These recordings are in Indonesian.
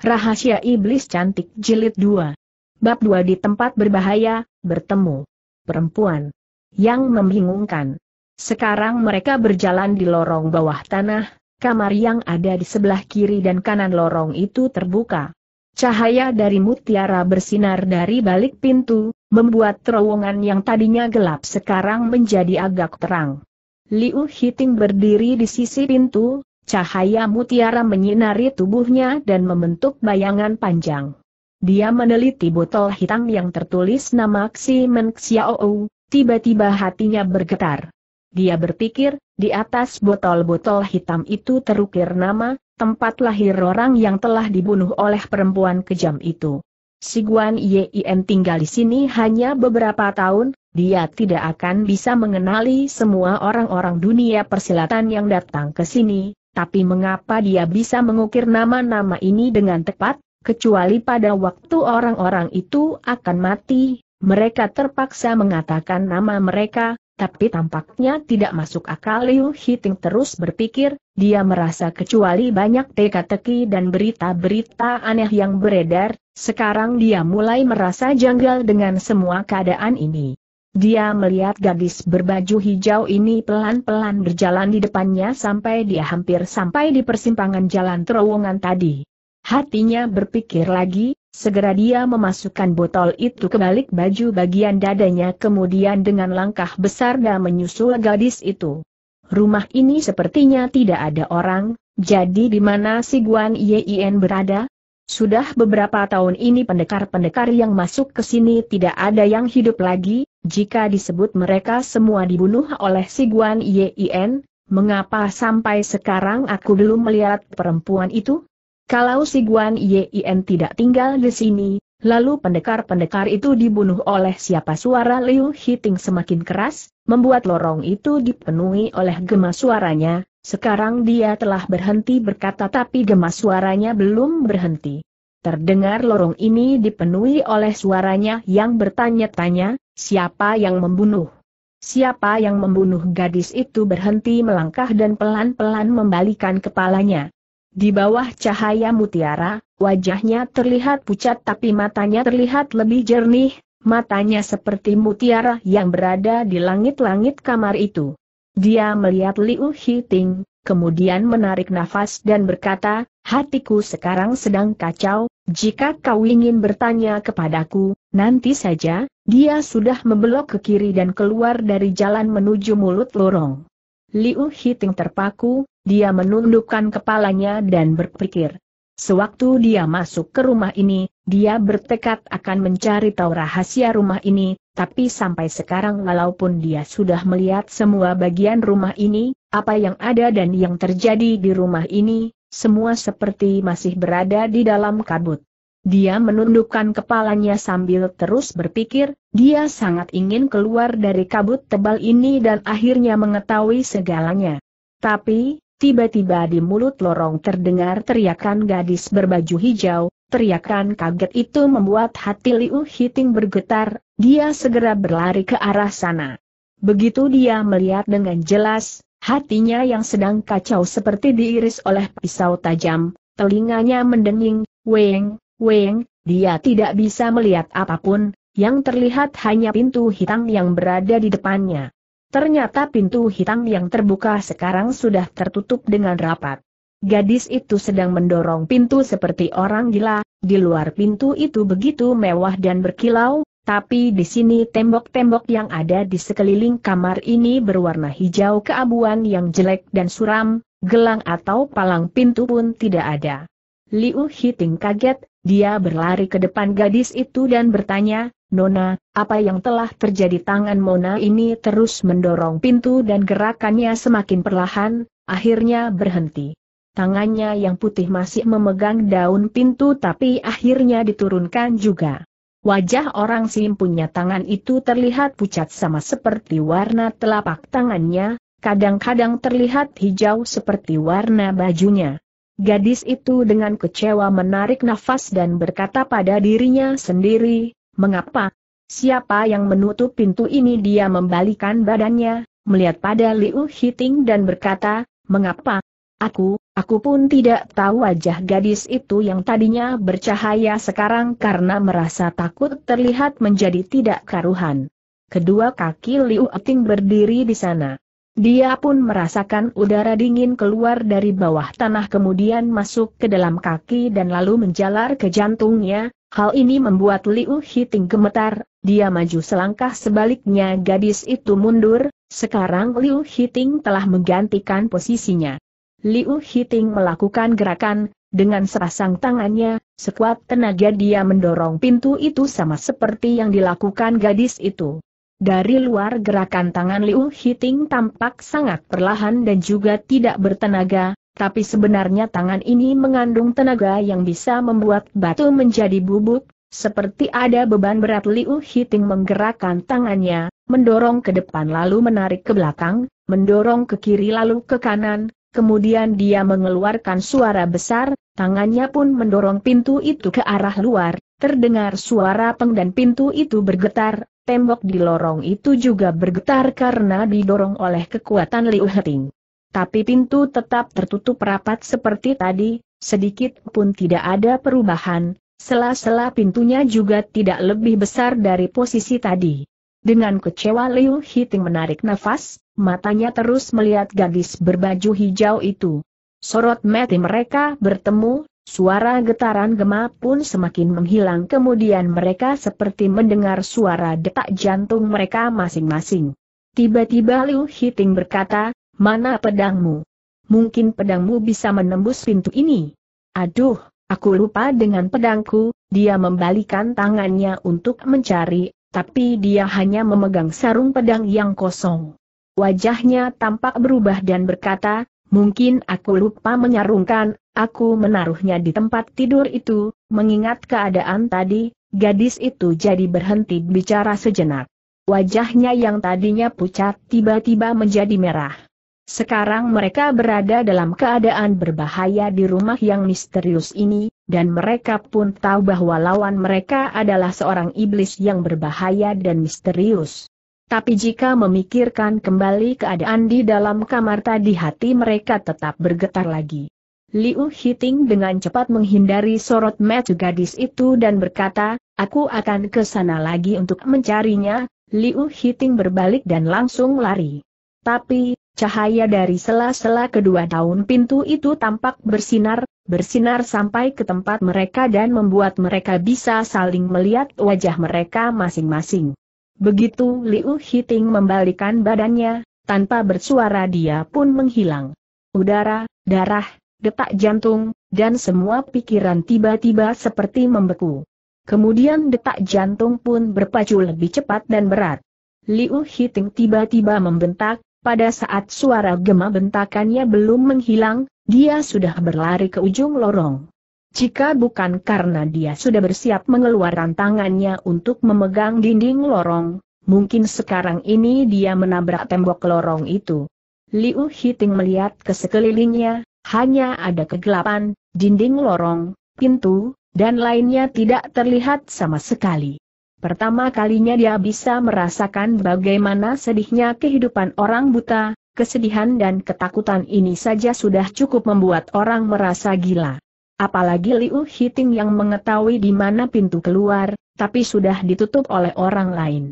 Rahasia Iblis Cantik Jilid 2 Bab 2 di tempat berbahaya, bertemu perempuan yang membingungkan. Sekarang mereka berjalan di lorong bawah tanah, kamar yang ada di sebelah kiri dan kanan lorong itu terbuka. Cahaya dari mutiara bersinar dari balik pintu, membuat terowongan yang tadinya gelap sekarang menjadi agak terang. Liu Hiting berdiri di sisi pintu, Cahaya mutiara menyinari tubuhnya dan membentuk bayangan panjang. Dia meneliti botol hitam yang tertulis nama Ximen Menxiao. tiba-tiba hatinya bergetar. Dia berpikir, di atas botol-botol hitam itu terukir nama, tempat lahir orang yang telah dibunuh oleh perempuan kejam itu. Si Guan Yin tinggal di sini hanya beberapa tahun, dia tidak akan bisa mengenali semua orang-orang dunia persilatan yang datang ke sini, tapi mengapa dia bisa mengukir nama-nama ini dengan tepat, kecuali pada waktu orang-orang itu akan mati, mereka terpaksa mengatakan nama mereka, tapi tampaknya tidak masuk akal Liu Hiting terus berpikir, dia merasa kecuali banyak teka-teki dan berita-berita aneh yang beredar, sekarang dia mulai merasa janggal dengan semua keadaan ini. Dia melihat gadis berbaju hijau ini pelan-pelan berjalan di depannya sampai dia hampir sampai di persimpangan jalan terowongan tadi. Hatinya berpikir lagi, segera dia memasukkan botol itu ke balik baju bagian dadanya kemudian dengan langkah besar dia menyusul gadis itu. Rumah ini sepertinya tidak ada orang, jadi di mana si Guan Yien berada? Sudah beberapa tahun ini pendekar-pendekar yang masuk ke sini tidak ada yang hidup lagi, jika disebut mereka semua dibunuh oleh si Guan Yin, mengapa sampai sekarang aku belum melihat perempuan itu? Kalau si Guan Yin tidak tinggal di sini, lalu pendekar-pendekar itu dibunuh oleh siapa suara Liu Hiting semakin keras, membuat lorong itu dipenuhi oleh gema suaranya, sekarang dia telah berhenti berkata tapi gema suaranya belum berhenti. Terdengar lorong ini dipenuhi oleh suaranya yang bertanya-tanya, Siapa yang membunuh? Siapa yang membunuh gadis itu berhenti melangkah dan pelan-pelan membalikan kepalanya. Di bawah cahaya mutiara, wajahnya terlihat pucat tapi matanya terlihat lebih jernih, matanya seperti mutiara yang berada di langit-langit kamar itu. Dia melihat Liu Hiting, kemudian menarik nafas dan berkata, hatiku sekarang sedang kacau, jika kau ingin bertanya kepadaku, Nanti saja, dia sudah membelok ke kiri dan keluar dari jalan menuju mulut lorong. Liu Hiting terpaku, dia menundukkan kepalanya dan berpikir. Sewaktu dia masuk ke rumah ini, dia bertekad akan mencari tahu rahasia rumah ini, tapi sampai sekarang walaupun dia sudah melihat semua bagian rumah ini, apa yang ada dan yang terjadi di rumah ini, semua seperti masih berada di dalam kabut. Dia menundukkan kepalanya sambil terus berpikir, dia sangat ingin keluar dari kabut tebal ini dan akhirnya mengetahui segalanya. Tapi, tiba-tiba di mulut lorong terdengar teriakan gadis berbaju hijau, teriakan kaget itu membuat hati Liu Hiting bergetar, dia segera berlari ke arah sana. Begitu dia melihat dengan jelas, hatinya yang sedang kacau seperti diiris oleh pisau tajam, telinganya mendenging, Weng, Weng, dia tidak bisa melihat apapun, yang terlihat hanya pintu hitam yang berada di depannya. Ternyata pintu hitam yang terbuka sekarang sudah tertutup dengan rapat. Gadis itu sedang mendorong pintu seperti orang gila, di luar pintu itu begitu mewah dan berkilau, tapi di sini tembok-tembok yang ada di sekeliling kamar ini berwarna hijau keabuan yang jelek dan suram, gelang atau palang pintu pun tidak ada. Liu Hiting kaget, dia berlari ke depan gadis itu dan bertanya, Nona, apa yang telah terjadi tangan Mona ini terus mendorong pintu dan gerakannya semakin perlahan, akhirnya berhenti. Tangannya yang putih masih memegang daun pintu tapi akhirnya diturunkan juga. Wajah orang simpunya tangan itu terlihat pucat sama seperti warna telapak tangannya, kadang-kadang terlihat hijau seperti warna bajunya. Gadis itu dengan kecewa menarik nafas dan berkata pada dirinya sendiri, mengapa? Siapa yang menutup pintu ini dia membalikan badannya, melihat pada Liu Hiting dan berkata, mengapa? Aku, aku pun tidak tahu wajah gadis itu yang tadinya bercahaya sekarang karena merasa takut terlihat menjadi tidak karuhan. Kedua kaki Liu Hiting berdiri di sana. Dia pun merasakan udara dingin keluar dari bawah tanah kemudian masuk ke dalam kaki dan lalu menjalar ke jantungnya, hal ini membuat Liu Hiting gemetar, dia maju selangkah sebaliknya gadis itu mundur, sekarang Liu Hiting telah menggantikan posisinya. Liu Hiting melakukan gerakan, dengan serasang tangannya, sekuat tenaga dia mendorong pintu itu sama seperti yang dilakukan gadis itu. Dari luar gerakan tangan Liu Hiting tampak sangat perlahan dan juga tidak bertenaga, tapi sebenarnya tangan ini mengandung tenaga yang bisa membuat batu menjadi bubuk, seperti ada beban berat Liu Hiting menggerakkan tangannya, mendorong ke depan lalu menarik ke belakang, mendorong ke kiri lalu ke kanan, kemudian dia mengeluarkan suara besar, tangannya pun mendorong pintu itu ke arah luar, terdengar suara peng dan pintu itu bergetar, Tembok di lorong itu juga bergetar karena didorong oleh kekuatan Liu Heting. Tapi pintu tetap tertutup rapat seperti tadi, sedikit pun tidak ada perubahan, sela-sela pintunya juga tidak lebih besar dari posisi tadi. Dengan kecewa Liu Heting menarik nafas, matanya terus melihat gadis berbaju hijau itu. Sorot mati mereka bertemu, Suara getaran gema pun semakin menghilang kemudian mereka seperti mendengar suara detak jantung mereka masing-masing. Tiba-tiba Liu Hiting berkata, mana pedangmu? Mungkin pedangmu bisa menembus pintu ini. Aduh, aku lupa dengan pedangku, dia membalikan tangannya untuk mencari, tapi dia hanya memegang sarung pedang yang kosong. Wajahnya tampak berubah dan berkata, Mungkin aku lupa menyarungkan, aku menaruhnya di tempat tidur itu, mengingat keadaan tadi, gadis itu jadi berhenti bicara sejenak. Wajahnya yang tadinya pucat tiba-tiba menjadi merah. Sekarang mereka berada dalam keadaan berbahaya di rumah yang misterius ini, dan mereka pun tahu bahwa lawan mereka adalah seorang iblis yang berbahaya dan misterius. Tapi jika memikirkan kembali keadaan di dalam kamar tadi hati mereka tetap bergetar lagi. Liu Hiting dengan cepat menghindari sorot mata gadis itu dan berkata, aku akan ke sana lagi untuk mencarinya, Liu Hiting berbalik dan langsung lari. Tapi, cahaya dari sela-sela kedua daun pintu itu tampak bersinar, bersinar sampai ke tempat mereka dan membuat mereka bisa saling melihat wajah mereka masing-masing. Begitu Liu Hiting membalikan badannya, tanpa bersuara dia pun menghilang. Udara, darah, detak jantung, dan semua pikiran tiba-tiba seperti membeku. Kemudian detak jantung pun berpacu lebih cepat dan berat. Liu Hiting tiba-tiba membentak, pada saat suara gema bentakannya belum menghilang, dia sudah berlari ke ujung lorong. Jika bukan karena dia sudah bersiap mengeluarkan tangannya untuk memegang dinding lorong, mungkin sekarang ini dia menabrak tembok lorong itu. Liu Hiting melihat ke sekelilingnya, hanya ada kegelapan, dinding lorong, pintu, dan lainnya tidak terlihat sama sekali. Pertama kalinya dia bisa merasakan bagaimana sedihnya kehidupan orang buta, kesedihan dan ketakutan ini saja sudah cukup membuat orang merasa gila. Apalagi Liu Hiting yang mengetahui di mana pintu keluar, tapi sudah ditutup oleh orang lain.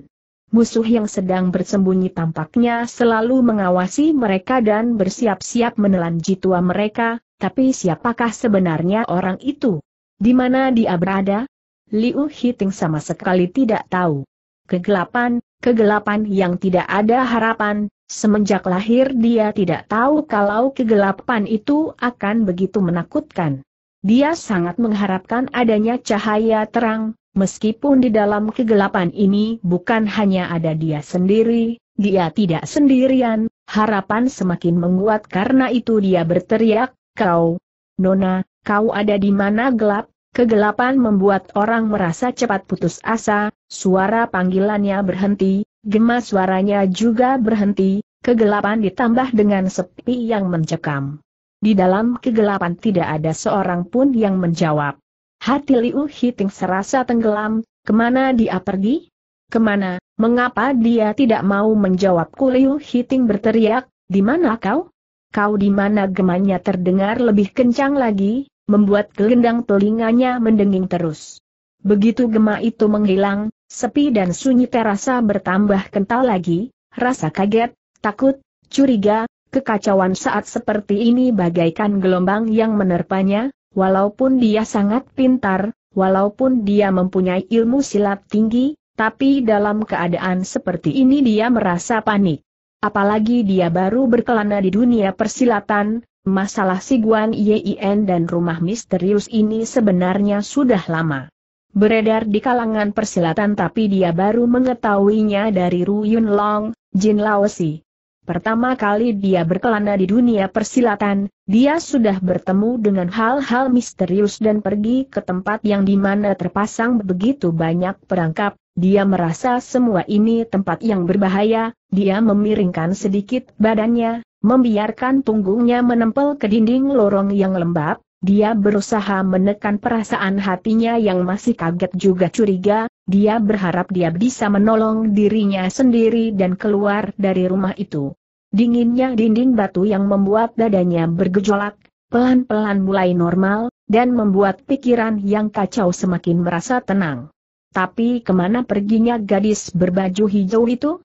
Musuh yang sedang bersembunyi tampaknya selalu mengawasi mereka dan bersiap-siap menelan jitua mereka, tapi siapakah sebenarnya orang itu? Di mana dia berada? Liu Hiting sama sekali tidak tahu. Kegelapan, kegelapan yang tidak ada harapan, semenjak lahir dia tidak tahu kalau kegelapan itu akan begitu menakutkan. Dia sangat mengharapkan adanya cahaya terang, meskipun di dalam kegelapan ini bukan hanya ada dia sendiri, dia tidak sendirian, harapan semakin menguat karena itu dia berteriak, kau, Nona, kau ada di mana gelap, kegelapan membuat orang merasa cepat putus asa, suara panggilannya berhenti, gema suaranya juga berhenti, kegelapan ditambah dengan sepi yang mencekam. Di dalam kegelapan tidak ada seorang pun yang menjawab. Hati Liu Hiting serasa tenggelam, kemana dia pergi? Kemana, mengapa dia tidak mau menjawabku Liu Hiting berteriak, di mana kau? Kau di mana gemanya terdengar lebih kencang lagi, membuat gelendang telinganya mendenging terus. Begitu gema itu menghilang, sepi dan sunyi terasa bertambah kental lagi, rasa kaget, takut, curiga, Kekacauan saat seperti ini bagaikan gelombang yang menerpanya, walaupun dia sangat pintar, walaupun dia mempunyai ilmu silat tinggi, tapi dalam keadaan seperti ini dia merasa panik. Apalagi dia baru berkelana di dunia persilatan, masalah Siguan Yien dan rumah misterius ini sebenarnya sudah lama beredar di kalangan persilatan tapi dia baru mengetahuinya dari Ru Yun Long, Jin Si. Pertama kali dia berkelana di dunia persilatan, dia sudah bertemu dengan hal-hal misterius dan pergi ke tempat yang dimana terpasang begitu banyak perangkap, dia merasa semua ini tempat yang berbahaya, dia memiringkan sedikit badannya, membiarkan punggungnya menempel ke dinding lorong yang lembab, dia berusaha menekan perasaan hatinya yang masih kaget juga curiga, dia berharap dia bisa menolong dirinya sendiri dan keluar dari rumah itu. Dinginnya dinding batu yang membuat dadanya bergejolak, pelan-pelan mulai normal, dan membuat pikiran yang kacau semakin merasa tenang. Tapi kemana perginya gadis berbaju hijau itu?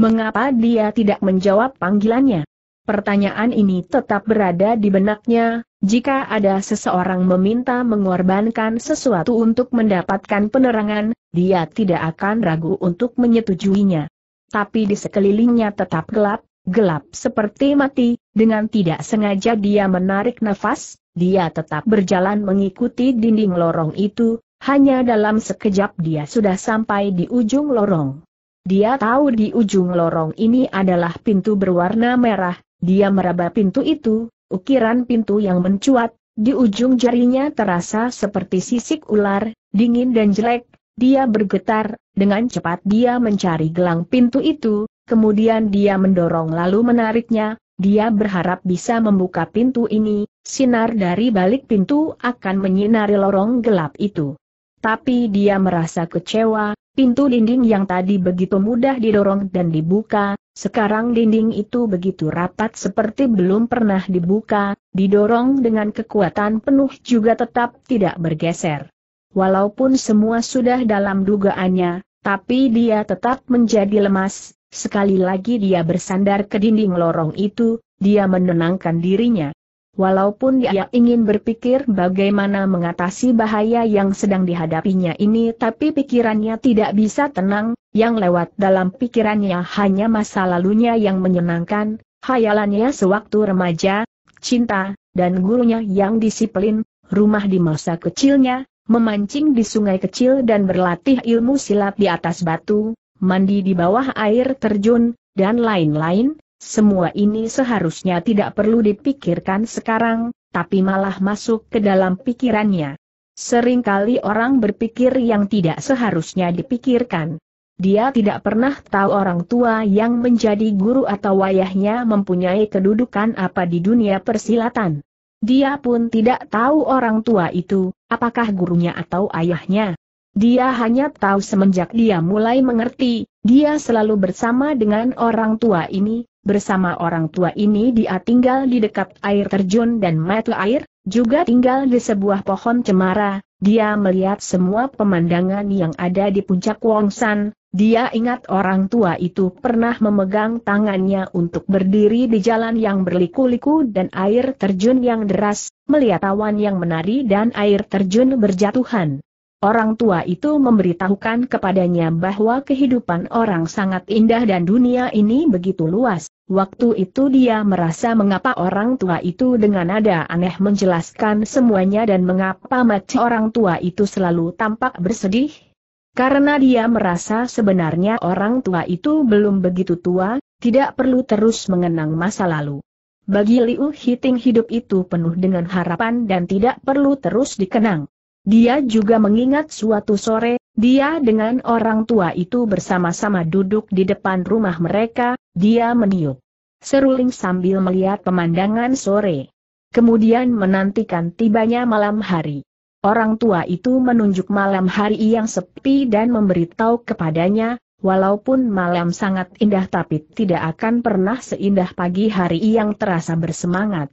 Mengapa dia tidak menjawab panggilannya? Pertanyaan ini tetap berada di benaknya, jika ada seseorang meminta mengorbankan sesuatu untuk mendapatkan penerangan, dia tidak akan ragu untuk menyetujuinya. Tapi di sekelilingnya tetap gelap, gelap seperti mati, dengan tidak sengaja dia menarik nafas, dia tetap berjalan mengikuti dinding lorong itu, hanya dalam sekejap dia sudah sampai di ujung lorong. Dia tahu di ujung lorong ini adalah pintu berwarna merah, dia meraba pintu itu, ukiran pintu yang mencuat, di ujung jarinya terasa seperti sisik ular, dingin dan jelek, dia bergetar, dengan cepat dia mencari gelang pintu itu, kemudian dia mendorong lalu menariknya, dia berharap bisa membuka pintu ini, sinar dari balik pintu akan menyinari lorong gelap itu. Tapi dia merasa kecewa, pintu dinding yang tadi begitu mudah didorong dan dibuka, sekarang dinding itu begitu rapat seperti belum pernah dibuka, didorong dengan kekuatan penuh juga tetap tidak bergeser. Walaupun semua sudah dalam dugaannya, tapi dia tetap menjadi lemas, sekali lagi dia bersandar ke dinding lorong itu, dia menenangkan dirinya. Walaupun dia ingin berpikir bagaimana mengatasi bahaya yang sedang dihadapinya ini tapi pikirannya tidak bisa tenang, yang lewat dalam pikirannya hanya masa lalunya yang menyenangkan, hayalannya sewaktu remaja, cinta, dan gurunya yang disiplin, rumah di masa kecilnya, memancing di sungai kecil dan berlatih ilmu silat di atas batu, mandi di bawah air terjun, dan lain-lain, semua ini seharusnya tidak perlu dipikirkan sekarang, tapi malah masuk ke dalam pikirannya. Seringkali orang berpikir yang tidak seharusnya dipikirkan. Dia tidak pernah tahu orang tua yang menjadi guru atau wayahnya mempunyai kedudukan apa di dunia persilatan. Dia pun tidak tahu orang tua itu, apakah gurunya atau ayahnya. Dia hanya tahu semenjak dia mulai mengerti, dia selalu bersama dengan orang tua ini, bersama orang tua ini dia tinggal di dekat air terjun dan mata air, juga tinggal di sebuah pohon cemara, dia melihat semua pemandangan yang ada di puncak Wongsan, dia ingat orang tua itu pernah memegang tangannya untuk berdiri di jalan yang berliku-liku dan air terjun yang deras, melihat awan yang menari dan air terjun berjatuhan. Orang tua itu memberitahukan kepadanya bahwa kehidupan orang sangat indah dan dunia ini begitu luas. Waktu itu dia merasa mengapa orang tua itu dengan nada aneh menjelaskan semuanya dan mengapa mati orang tua itu selalu tampak bersedih. Karena dia merasa sebenarnya orang tua itu belum begitu tua, tidak perlu terus mengenang masa lalu. Bagi Liu Hiting hidup itu penuh dengan harapan dan tidak perlu terus dikenang. Dia juga mengingat suatu sore, dia dengan orang tua itu bersama-sama duduk di depan rumah mereka, dia meniup seruling sambil melihat pemandangan sore. Kemudian menantikan tibanya malam hari. Orang tua itu menunjuk malam hari yang sepi dan memberitahu kepadanya, walaupun malam sangat indah tapi tidak akan pernah seindah pagi hari yang terasa bersemangat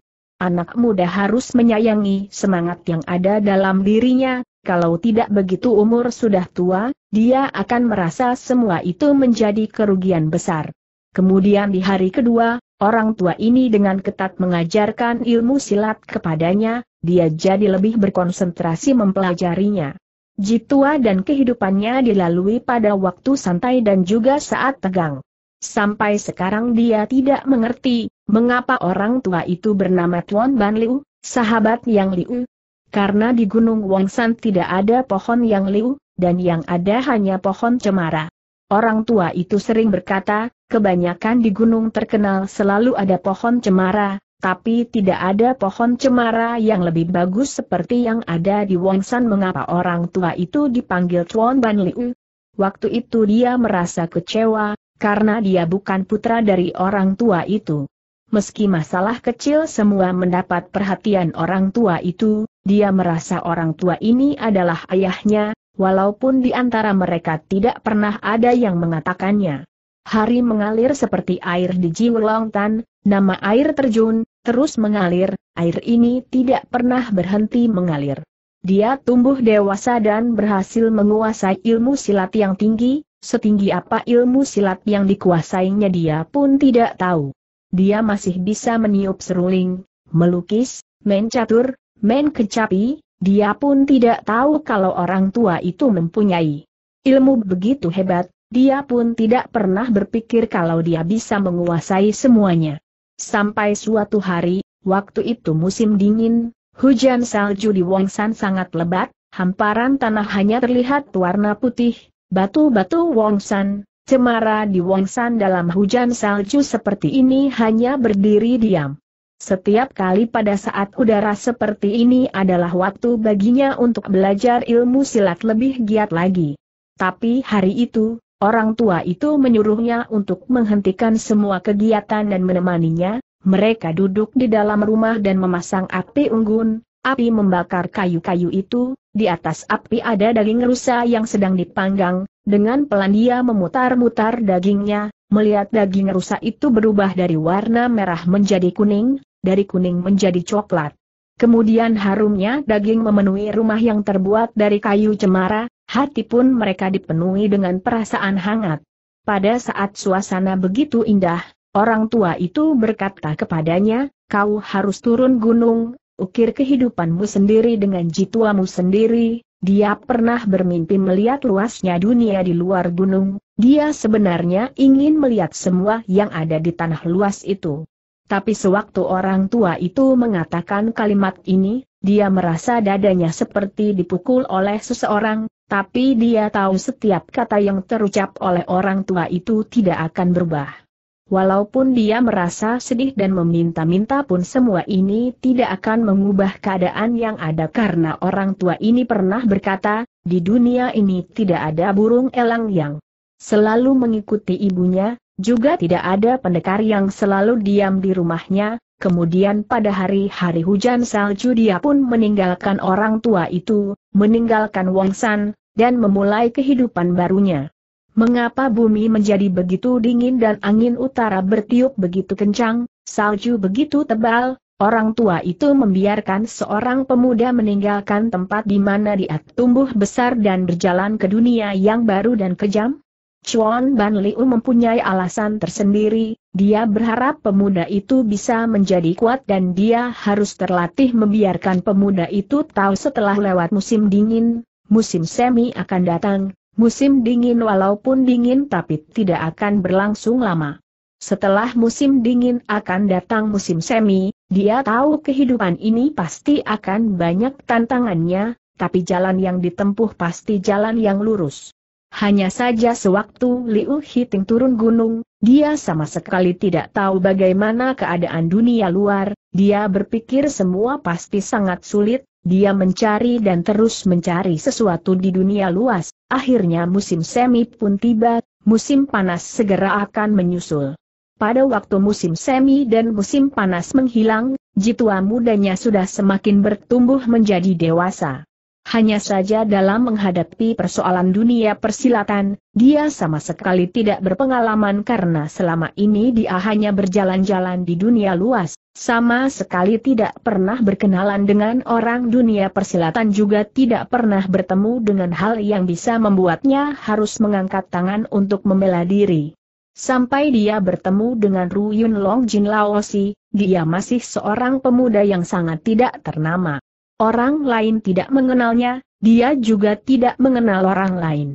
anak muda harus menyayangi semangat yang ada dalam dirinya, kalau tidak begitu umur sudah tua, dia akan merasa semua itu menjadi kerugian besar. Kemudian di hari kedua, orang tua ini dengan ketat mengajarkan ilmu silat kepadanya, dia jadi lebih berkonsentrasi mempelajarinya. Jitua dan kehidupannya dilalui pada waktu santai dan juga saat tegang. Sampai sekarang dia tidak mengerti, mengapa orang tua itu bernama Tuan Ban Liu, sahabat Yang Liu. Karena di Gunung Wangsan tidak ada pohon Yang Liu, dan yang ada hanya pohon cemara. Orang tua itu sering berkata, kebanyakan di gunung terkenal selalu ada pohon cemara, tapi tidak ada pohon cemara yang lebih bagus seperti yang ada di Wangsan mengapa orang tua itu dipanggil Tuan Ban Liu. Waktu itu dia merasa kecewa, karena dia bukan putra dari orang tua itu. Meski masalah kecil semua mendapat perhatian orang tua itu, dia merasa orang tua ini adalah ayahnya, walaupun di antara mereka tidak pernah ada yang mengatakannya. Hari mengalir seperti air di Jiwulongtan, nama air terjun, terus mengalir, air ini tidak pernah berhenti mengalir. Dia tumbuh dewasa dan berhasil menguasai ilmu silat yang tinggi, Setinggi apa ilmu silat yang dikuasainya dia pun tidak tahu. Dia masih bisa meniup seruling, melukis, main catur, main kecapi, dia pun tidak tahu kalau orang tua itu mempunyai ilmu begitu hebat, dia pun tidak pernah berpikir kalau dia bisa menguasai semuanya. Sampai suatu hari, waktu itu musim dingin, hujan salju di Wongsan sangat lebat, hamparan tanah hanya terlihat warna putih, Batu-batu Wongsan, cemara di Wongsan dalam hujan salju seperti ini hanya berdiri diam. Setiap kali pada saat udara seperti ini adalah waktu baginya untuk belajar ilmu silat lebih giat lagi. Tapi hari itu, orang tua itu menyuruhnya untuk menghentikan semua kegiatan dan menemaninya, mereka duduk di dalam rumah dan memasang api unggun, Api membakar kayu-kayu itu, di atas api ada daging rusa yang sedang dipanggang, dengan pelan dia memutar-mutar dagingnya, melihat daging rusa itu berubah dari warna merah menjadi kuning, dari kuning menjadi coklat. Kemudian harumnya daging memenuhi rumah yang terbuat dari kayu cemara, hati pun mereka dipenuhi dengan perasaan hangat. Pada saat suasana begitu indah, orang tua itu berkata kepadanya, kau harus turun gunung, ukir kehidupanmu sendiri dengan jituamu sendiri, dia pernah bermimpi melihat luasnya dunia di luar gunung, dia sebenarnya ingin melihat semua yang ada di tanah luas itu. Tapi sewaktu orang tua itu mengatakan kalimat ini, dia merasa dadanya seperti dipukul oleh seseorang, tapi dia tahu setiap kata yang terucap oleh orang tua itu tidak akan berubah. Walaupun dia merasa sedih dan meminta-minta pun semua ini tidak akan mengubah keadaan yang ada karena orang tua ini pernah berkata, di dunia ini tidak ada burung elang yang selalu mengikuti ibunya, juga tidak ada pendekar yang selalu diam di rumahnya, kemudian pada hari-hari hujan salju dia pun meninggalkan orang tua itu, meninggalkan Wong San, dan memulai kehidupan barunya. Mengapa bumi menjadi begitu dingin dan angin utara bertiup begitu kencang, salju begitu tebal, orang tua itu membiarkan seorang pemuda meninggalkan tempat di mana dia tumbuh besar dan berjalan ke dunia yang baru dan kejam? Chuan Ban Liu mempunyai alasan tersendiri, dia berharap pemuda itu bisa menjadi kuat dan dia harus terlatih membiarkan pemuda itu tahu setelah lewat musim dingin, musim semi akan datang, Musim dingin walaupun dingin tapi tidak akan berlangsung lama. Setelah musim dingin akan datang musim semi, dia tahu kehidupan ini pasti akan banyak tantangannya, tapi jalan yang ditempuh pasti jalan yang lurus. Hanya saja sewaktu Liu Hiting turun gunung, dia sama sekali tidak tahu bagaimana keadaan dunia luar, dia berpikir semua pasti sangat sulit, dia mencari dan terus mencari sesuatu di dunia luas, Akhirnya musim semi pun tiba, musim panas segera akan menyusul. Pada waktu musim semi dan musim panas menghilang, jitua mudanya sudah semakin bertumbuh menjadi dewasa. Hanya saja dalam menghadapi persoalan dunia persilatan, dia sama sekali tidak berpengalaman karena selama ini dia hanya berjalan-jalan di dunia luas. Sama sekali tidak pernah berkenalan dengan orang dunia persilatan juga tidak pernah bertemu dengan hal yang bisa membuatnya harus mengangkat tangan untuk membela diri. Sampai dia bertemu dengan Ru Yun Long Jin Laosi, dia masih seorang pemuda yang sangat tidak ternama. Orang lain tidak mengenalnya, dia juga tidak mengenal orang lain.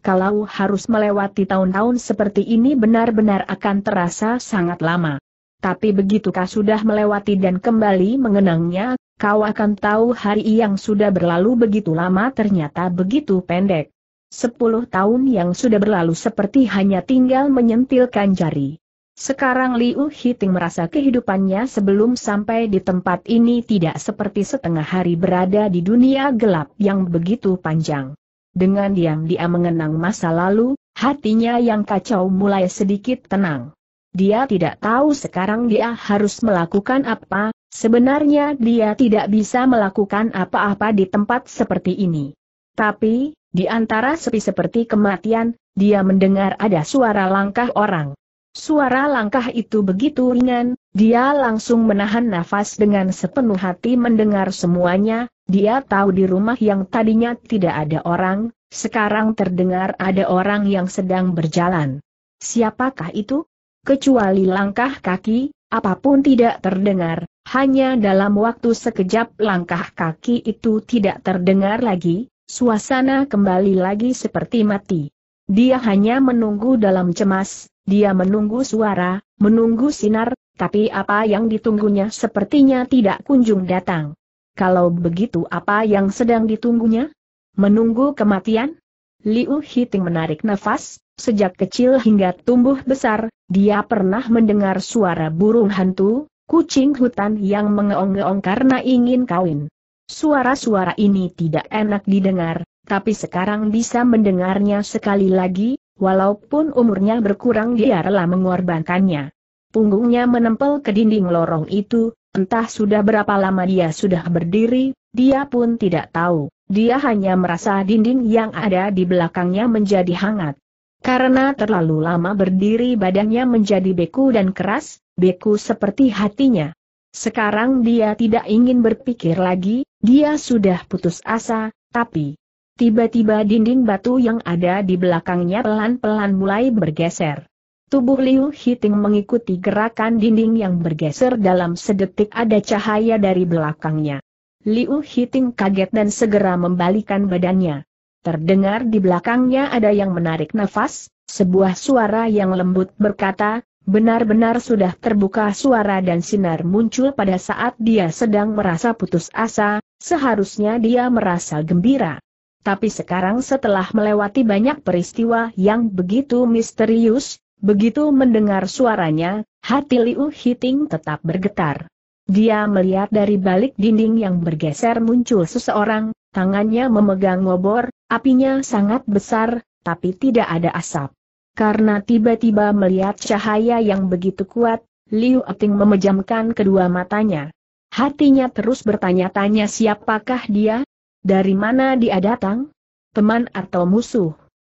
Kalau harus melewati tahun-tahun seperti ini benar-benar akan terasa sangat lama tapi begitukah sudah melewati dan kembali mengenangnya, kau akan tahu hari yang sudah berlalu begitu lama ternyata begitu pendek. Sepuluh tahun yang sudah berlalu seperti hanya tinggal menyentilkan jari. Sekarang Liu Hiting merasa kehidupannya sebelum sampai di tempat ini tidak seperti setengah hari berada di dunia gelap yang begitu panjang. Dengan diam dia mengenang masa lalu, hatinya yang kacau mulai sedikit tenang. Dia tidak tahu sekarang dia harus melakukan apa, sebenarnya dia tidak bisa melakukan apa-apa di tempat seperti ini. Tapi, di antara sepi seperti kematian, dia mendengar ada suara langkah orang. Suara langkah itu begitu ringan, dia langsung menahan nafas dengan sepenuh hati mendengar semuanya, dia tahu di rumah yang tadinya tidak ada orang, sekarang terdengar ada orang yang sedang berjalan. Siapakah itu? kecuali langkah kaki, apapun tidak terdengar, hanya dalam waktu sekejap langkah kaki itu tidak terdengar lagi, suasana kembali lagi seperti mati. Dia hanya menunggu dalam cemas, dia menunggu suara, menunggu sinar, tapi apa yang ditunggunya sepertinya tidak kunjung datang. Kalau begitu apa yang sedang ditunggunya? Menunggu kematian? Liu Hiting menarik nafas, Sejak kecil hingga tumbuh besar, dia pernah mendengar suara burung hantu, kucing hutan yang mengeong-ngeong karena ingin kawin. Suara-suara ini tidak enak didengar, tapi sekarang bisa mendengarnya sekali lagi, walaupun umurnya berkurang dia rela mengorbankannya. Punggungnya menempel ke dinding lorong itu, entah sudah berapa lama dia sudah berdiri, dia pun tidak tahu, dia hanya merasa dinding yang ada di belakangnya menjadi hangat. Karena terlalu lama berdiri badannya menjadi beku dan keras, beku seperti hatinya. Sekarang dia tidak ingin berpikir lagi, dia sudah putus asa, tapi... Tiba-tiba dinding batu yang ada di belakangnya pelan-pelan mulai bergeser. Tubuh Liu Hiting mengikuti gerakan dinding yang bergeser dalam sedetik ada cahaya dari belakangnya. Liu Hiting kaget dan segera membalikan badannya. Terdengar di belakangnya ada yang menarik nafas, sebuah suara yang lembut berkata, benar-benar sudah terbuka suara dan sinar muncul pada saat dia sedang merasa putus asa, seharusnya dia merasa gembira. Tapi sekarang setelah melewati banyak peristiwa yang begitu misterius, begitu mendengar suaranya, hati Liu Hiting tetap bergetar. Dia melihat dari balik dinding yang bergeser muncul seseorang, tangannya memegang ngobor, apinya sangat besar, tapi tidak ada asap. Karena tiba-tiba melihat cahaya yang begitu kuat, Liu Ting memejamkan kedua matanya. Hatinya terus bertanya-tanya siapakah dia? Dari mana dia datang? Teman atau musuh?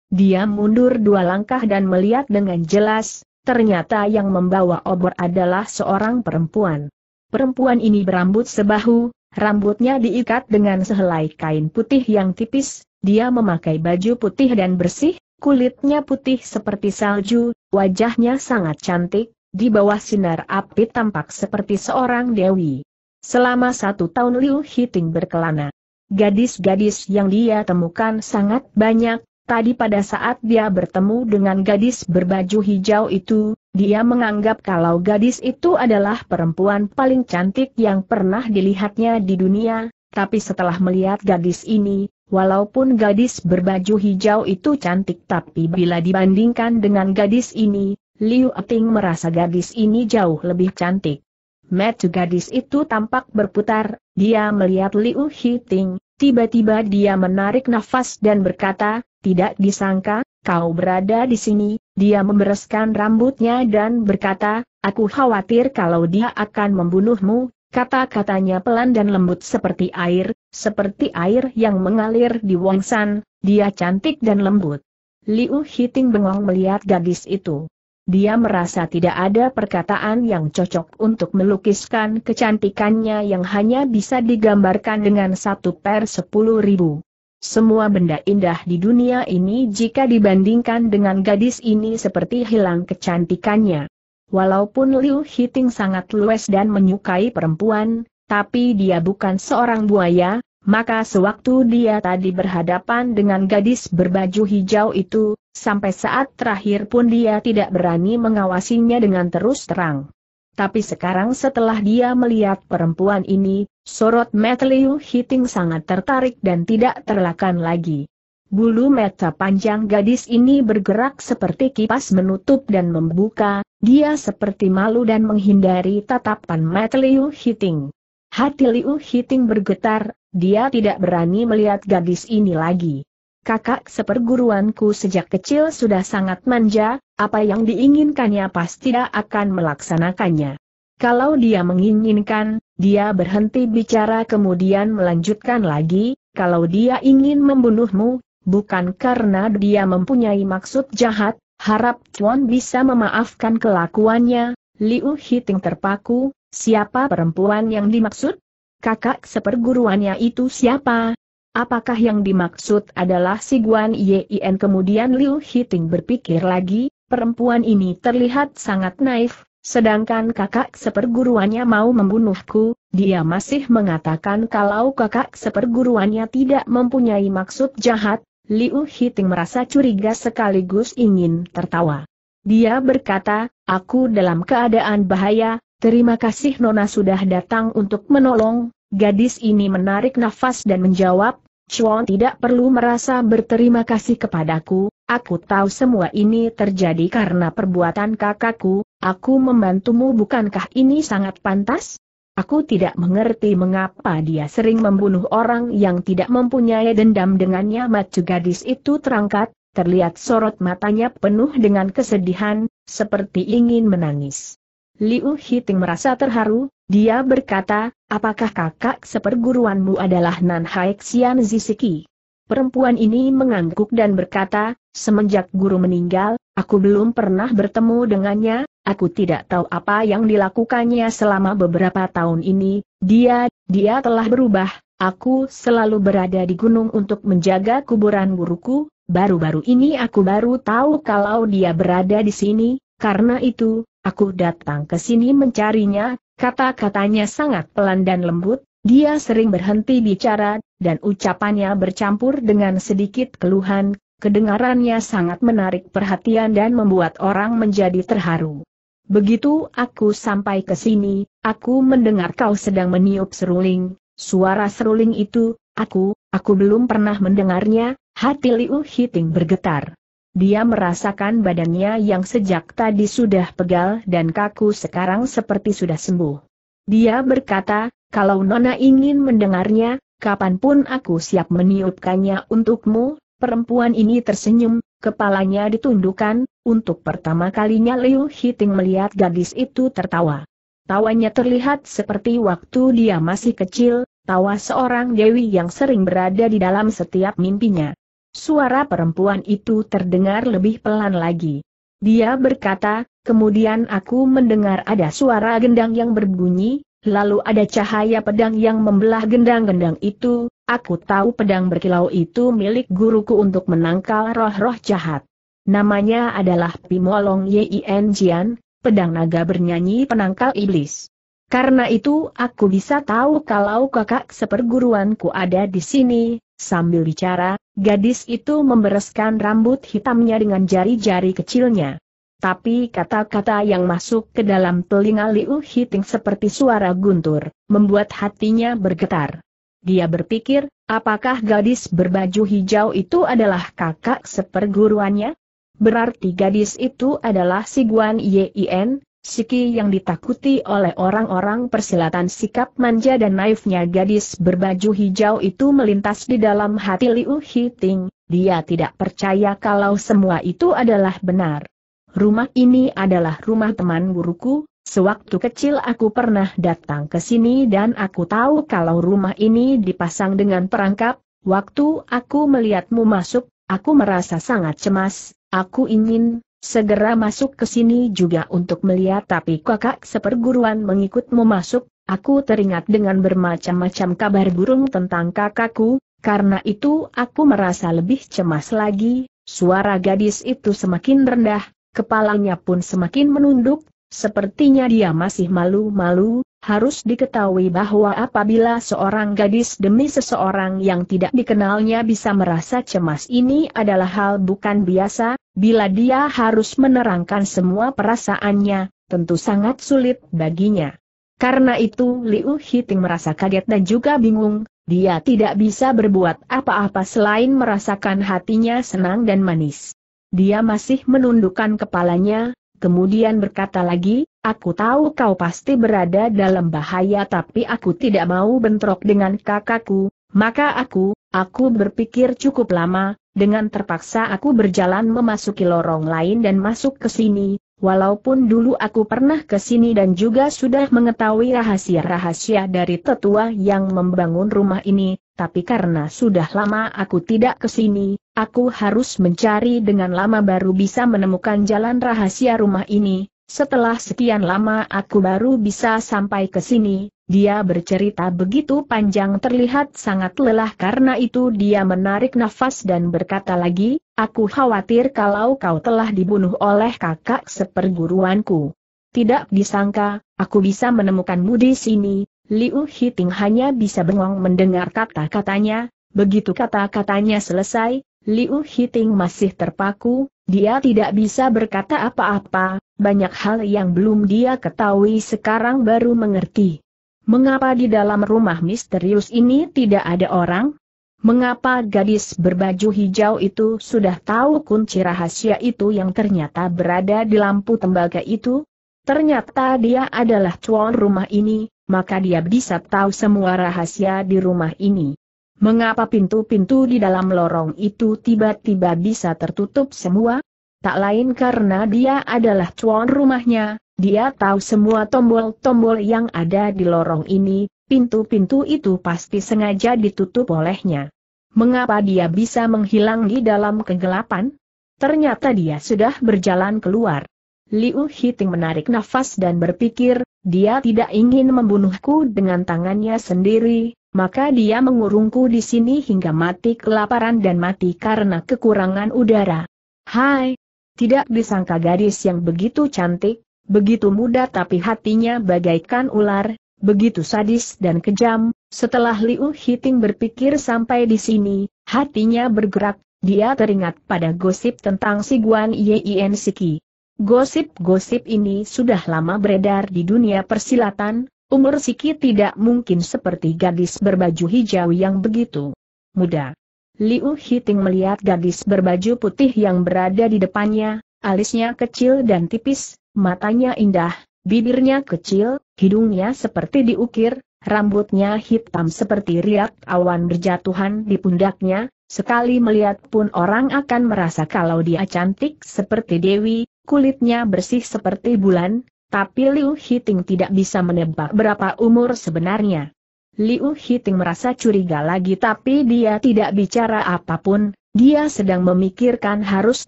Dia mundur dua langkah dan melihat dengan jelas, ternyata yang membawa obor adalah seorang perempuan. Perempuan ini berambut sebahu, Rambutnya diikat dengan sehelai kain putih yang tipis, dia memakai baju putih dan bersih, kulitnya putih seperti salju, wajahnya sangat cantik, di bawah sinar api tampak seperti seorang dewi. Selama satu tahun Liu Hiting berkelana. Gadis-gadis yang dia temukan sangat banyak, tadi pada saat dia bertemu dengan gadis berbaju hijau itu, dia menganggap kalau gadis itu adalah perempuan paling cantik yang pernah dilihatnya di dunia, tapi setelah melihat gadis ini, walaupun gadis berbaju hijau itu cantik tapi bila dibandingkan dengan gadis ini, Liu Ating merasa gadis ini jauh lebih cantik. Metu gadis itu tampak berputar, dia melihat Liu Hiting, tiba-tiba dia menarik nafas dan berkata, tidak disangka, kau berada di sini, dia membereskan rambutnya dan berkata, aku khawatir kalau dia akan membunuhmu, Kata-katanya pelan dan lembut seperti air, seperti air yang mengalir di wongsan, dia cantik dan lembut. Liu Hiting bengong melihat gadis itu. Dia merasa tidak ada perkataan yang cocok untuk melukiskan kecantikannya yang hanya bisa digambarkan dengan satu per sepuluh ribu. Semua benda indah di dunia ini jika dibandingkan dengan gadis ini seperti hilang kecantikannya. Walaupun Liu Hiting sangat luas dan menyukai perempuan, tapi dia bukan seorang buaya, maka sewaktu dia tadi berhadapan dengan gadis berbaju hijau itu, sampai saat terakhir pun dia tidak berani mengawasinya dengan terus terang. Tapi sekarang setelah dia melihat perempuan ini, sorot Matthew Hitting sangat tertarik dan tidak terlakan lagi. Bulu mata panjang gadis ini bergerak seperti kipas menutup dan membuka, dia seperti malu dan menghindari tatapan Matthew Hitting. Hati Liu Hitting bergetar, dia tidak berani melihat gadis ini lagi kakak seperguruanku sejak kecil sudah sangat manja, apa yang diinginkannya pasti tidak akan melaksanakannya. Kalau dia menginginkan, dia berhenti bicara kemudian melanjutkan lagi, kalau dia ingin membunuhmu, bukan karena dia mempunyai maksud jahat, harap Chuan bisa memaafkan kelakuannya, Liu Hiting terpaku, siapa perempuan yang dimaksud? Kakak seperguruannya itu siapa? Apakah yang dimaksud adalah si Guan Yin? Kemudian Liu Hiting berpikir lagi, perempuan ini terlihat sangat naif, sedangkan kakak seperguruannya mau membunuhku, dia masih mengatakan kalau kakak seperguruannya tidak mempunyai maksud jahat, Liu Hiting merasa curiga sekaligus ingin tertawa. Dia berkata, aku dalam keadaan bahaya, terima kasih Nona sudah datang untuk menolong, Gadis ini menarik nafas dan menjawab, Chuan tidak perlu merasa berterima kasih kepadaku, aku tahu semua ini terjadi karena perbuatan kakakku, aku membantumu bukankah ini sangat pantas? Aku tidak mengerti mengapa dia sering membunuh orang yang tidak mempunyai dendam dengannya maju gadis itu terangkat, terlihat sorot matanya penuh dengan kesedihan, seperti ingin menangis. Liu Hiting merasa terharu, dia berkata, Apakah kakak seperguruanmu adalah Nan Hai Xian Zisiki? Perempuan ini mengangguk dan berkata, semenjak guru meninggal, aku belum pernah bertemu dengannya, aku tidak tahu apa yang dilakukannya selama beberapa tahun ini, dia, dia telah berubah, aku selalu berada di gunung untuk menjaga kuburan guruku, baru-baru ini aku baru tahu kalau dia berada di sini, karena itu, Aku datang ke sini mencarinya, kata-katanya sangat pelan dan lembut, dia sering berhenti bicara, dan ucapannya bercampur dengan sedikit keluhan, kedengarannya sangat menarik perhatian dan membuat orang menjadi terharu. Begitu aku sampai ke sini, aku mendengar kau sedang meniup seruling, suara seruling itu, aku, aku belum pernah mendengarnya, hati Liu Hiting bergetar. Dia merasakan badannya yang sejak tadi sudah pegal dan kaku sekarang seperti sudah sembuh. Dia berkata, kalau Nona ingin mendengarnya, kapanpun aku siap meniupkannya untukmu, perempuan ini tersenyum, kepalanya ditundukkan, untuk pertama kalinya Liu Hiting melihat gadis itu tertawa. Tawanya terlihat seperti waktu dia masih kecil, tawa seorang dewi yang sering berada di dalam setiap mimpinya. Suara perempuan itu terdengar lebih pelan lagi. Dia berkata, kemudian aku mendengar ada suara gendang yang berbunyi, lalu ada cahaya pedang yang membelah gendang-gendang itu, aku tahu pedang berkilau itu milik guruku untuk menangkal roh-roh jahat. Namanya adalah Pimolong Yien Jian, pedang naga bernyanyi penangkal iblis. Karena itu aku bisa tahu kalau kakak seperguruanku ada di sini, Sambil bicara, gadis itu membereskan rambut hitamnya dengan jari-jari kecilnya. Tapi kata-kata yang masuk ke dalam telinga Liu Hiting seperti suara guntur, membuat hatinya bergetar. Dia berpikir, apakah gadis berbaju hijau itu adalah kakak seperguruannya? Berarti gadis itu adalah si Guan Yin, Siki yang ditakuti oleh orang-orang persilatan sikap manja dan naifnya gadis berbaju hijau itu melintas di dalam hati Liu Hiting, dia tidak percaya kalau semua itu adalah benar. Rumah ini adalah rumah teman guruku, sewaktu kecil aku pernah datang ke sini dan aku tahu kalau rumah ini dipasang dengan perangkap, waktu aku melihatmu masuk, aku merasa sangat cemas, aku ingin, Segera masuk ke sini juga untuk melihat tapi kakak seperguruan mengikutmu masuk, aku teringat dengan bermacam-macam kabar burung tentang kakakku, karena itu aku merasa lebih cemas lagi, suara gadis itu semakin rendah, kepalanya pun semakin menunduk, sepertinya dia masih malu-malu, harus diketahui bahwa apabila seorang gadis demi seseorang yang tidak dikenalnya bisa merasa cemas ini adalah hal bukan biasa, Bila dia harus menerangkan semua perasaannya, tentu sangat sulit baginya. Karena itu Liu Hiting merasa kaget dan juga bingung, dia tidak bisa berbuat apa-apa selain merasakan hatinya senang dan manis. Dia masih menundukkan kepalanya, kemudian berkata lagi, Aku tahu kau pasti berada dalam bahaya tapi aku tidak mau bentrok dengan kakakku, maka aku, aku berpikir cukup lama, dengan terpaksa aku berjalan memasuki lorong lain dan masuk ke sini, walaupun dulu aku pernah ke sini dan juga sudah mengetahui rahasia-rahasia dari tetua yang membangun rumah ini, tapi karena sudah lama aku tidak ke sini, aku harus mencari dengan lama baru bisa menemukan jalan rahasia rumah ini, setelah sekian lama aku baru bisa sampai ke sini, dia bercerita begitu panjang terlihat sangat lelah karena itu dia menarik nafas dan berkata lagi, aku khawatir kalau kau telah dibunuh oleh kakak seperguruanku. Tidak disangka, aku bisa menemukanmu di sini, Liu Hiting hanya bisa bengong mendengar kata-katanya, begitu kata-katanya selesai, Liu Hiting masih terpaku, dia tidak bisa berkata apa-apa, banyak hal yang belum dia ketahui sekarang baru mengerti. Mengapa di dalam rumah misterius ini tidak ada orang? Mengapa gadis berbaju hijau itu sudah tahu kunci rahasia itu yang ternyata berada di lampu tembaga itu? Ternyata dia adalah cuan rumah ini, maka dia bisa tahu semua rahasia di rumah ini. Mengapa pintu-pintu di dalam lorong itu tiba-tiba bisa tertutup semua? tak lain karena dia adalah cuan rumahnya, dia tahu semua tombol-tombol yang ada di lorong ini, pintu-pintu itu pasti sengaja ditutup olehnya. Mengapa dia bisa menghilang di dalam kegelapan? Ternyata dia sudah berjalan keluar. Liu Hiting menarik nafas dan berpikir, dia tidak ingin membunuhku dengan tangannya sendiri, maka dia mengurungku di sini hingga mati kelaparan dan mati karena kekurangan udara. Hai, tidak disangka gadis yang begitu cantik, begitu muda tapi hatinya bagaikan ular, begitu sadis dan kejam, setelah Liu Hiting berpikir sampai di sini, hatinya bergerak, dia teringat pada gosip tentang si Guan Yien Siki. Gosip-gosip ini sudah lama beredar di dunia persilatan, umur Siki tidak mungkin seperti gadis berbaju hijau yang begitu muda. Liu Hiting melihat gadis berbaju putih yang berada di depannya, alisnya kecil dan tipis, matanya indah, bibirnya kecil, hidungnya seperti diukir, rambutnya hitam seperti riak awan berjatuhan di pundaknya, sekali melihat pun orang akan merasa kalau dia cantik seperti Dewi, kulitnya bersih seperti bulan, tapi Liu Hiting tidak bisa menebak berapa umur sebenarnya. Liu Hiting merasa curiga lagi tapi dia tidak bicara apapun, dia sedang memikirkan harus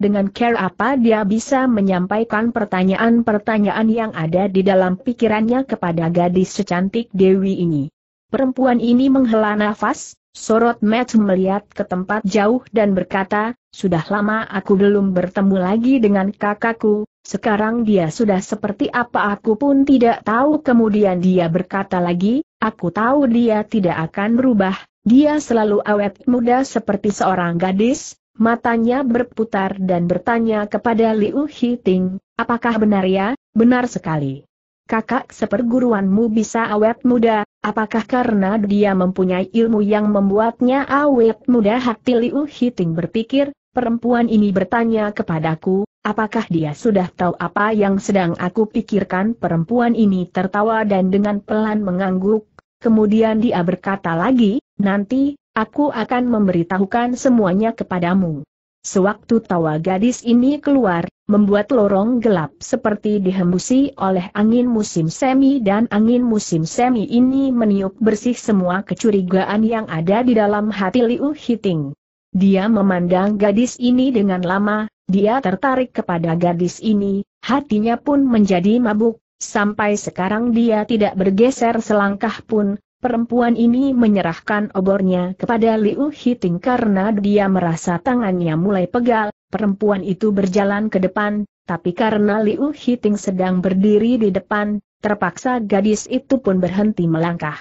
dengan care apa dia bisa menyampaikan pertanyaan-pertanyaan yang ada di dalam pikirannya kepada gadis secantik Dewi ini. Perempuan ini menghela nafas, sorot Matt melihat ke tempat jauh dan berkata, sudah lama aku belum bertemu lagi dengan kakakku, sekarang dia sudah seperti apa aku pun tidak tahu kemudian dia berkata lagi, Aku tahu dia tidak akan berubah, dia selalu awet muda seperti seorang gadis, matanya berputar dan bertanya kepada Liu Hiting, apakah benar ya? Benar sekali. Kakak seperguruanmu bisa awet muda, apakah karena dia mempunyai ilmu yang membuatnya awet muda? Hati Liu Hiting berpikir, perempuan ini bertanya kepadaku, apakah dia sudah tahu apa yang sedang aku pikirkan? Perempuan ini tertawa dan dengan pelan mengangguk, Kemudian dia berkata lagi, nanti, aku akan memberitahukan semuanya kepadamu. Sewaktu tawa gadis ini keluar, membuat lorong gelap seperti dihembusi oleh angin musim semi dan angin musim semi ini meniup bersih semua kecurigaan yang ada di dalam hati Liu Hiting. Dia memandang gadis ini dengan lama, dia tertarik kepada gadis ini, hatinya pun menjadi mabuk, Sampai sekarang dia tidak bergeser selangkah pun, perempuan ini menyerahkan obornya kepada Liu Hiting karena dia merasa tangannya mulai pegal, perempuan itu berjalan ke depan, tapi karena Liu Hiting sedang berdiri di depan, terpaksa gadis itu pun berhenti melangkah.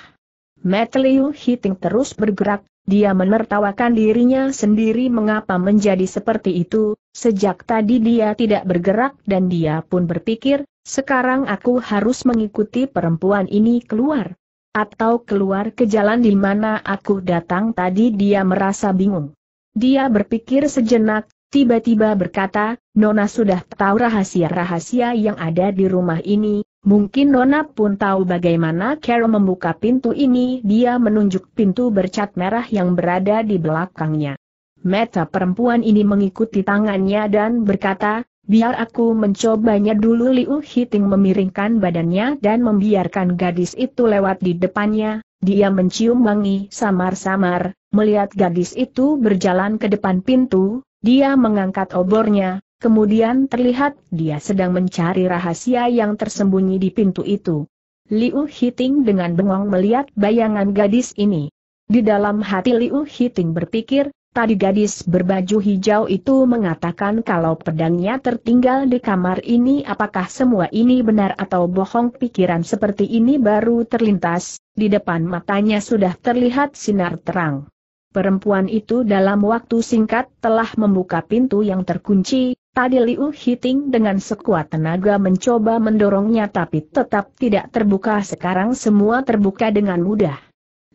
Matt Liu Hiting terus bergerak, dia menertawakan dirinya sendiri mengapa menjadi seperti itu, sejak tadi dia tidak bergerak dan dia pun berpikir, sekarang aku harus mengikuti perempuan ini keluar. Atau keluar ke jalan di mana aku datang tadi dia merasa bingung. Dia berpikir sejenak, tiba-tiba berkata, Nona sudah tahu rahasia-rahasia yang ada di rumah ini, mungkin Nona pun tahu bagaimana Carol membuka pintu ini. Dia menunjuk pintu bercat merah yang berada di belakangnya. Meta perempuan ini mengikuti tangannya dan berkata, Biar aku mencobanya dulu Liu Hiting memiringkan badannya dan membiarkan gadis itu lewat di depannya, dia mencium wangi samar-samar, melihat gadis itu berjalan ke depan pintu, dia mengangkat obornya, kemudian terlihat dia sedang mencari rahasia yang tersembunyi di pintu itu. Liu Hiting dengan bengong melihat bayangan gadis ini. Di dalam hati Liu Hiting berpikir, Tadi gadis berbaju hijau itu mengatakan kalau pedangnya tertinggal di kamar ini apakah semua ini benar atau bohong pikiran seperti ini baru terlintas, di depan matanya sudah terlihat sinar terang. Perempuan itu dalam waktu singkat telah membuka pintu yang terkunci, tadi Liu Hiting dengan sekuat tenaga mencoba mendorongnya tapi tetap tidak terbuka sekarang semua terbuka dengan mudah.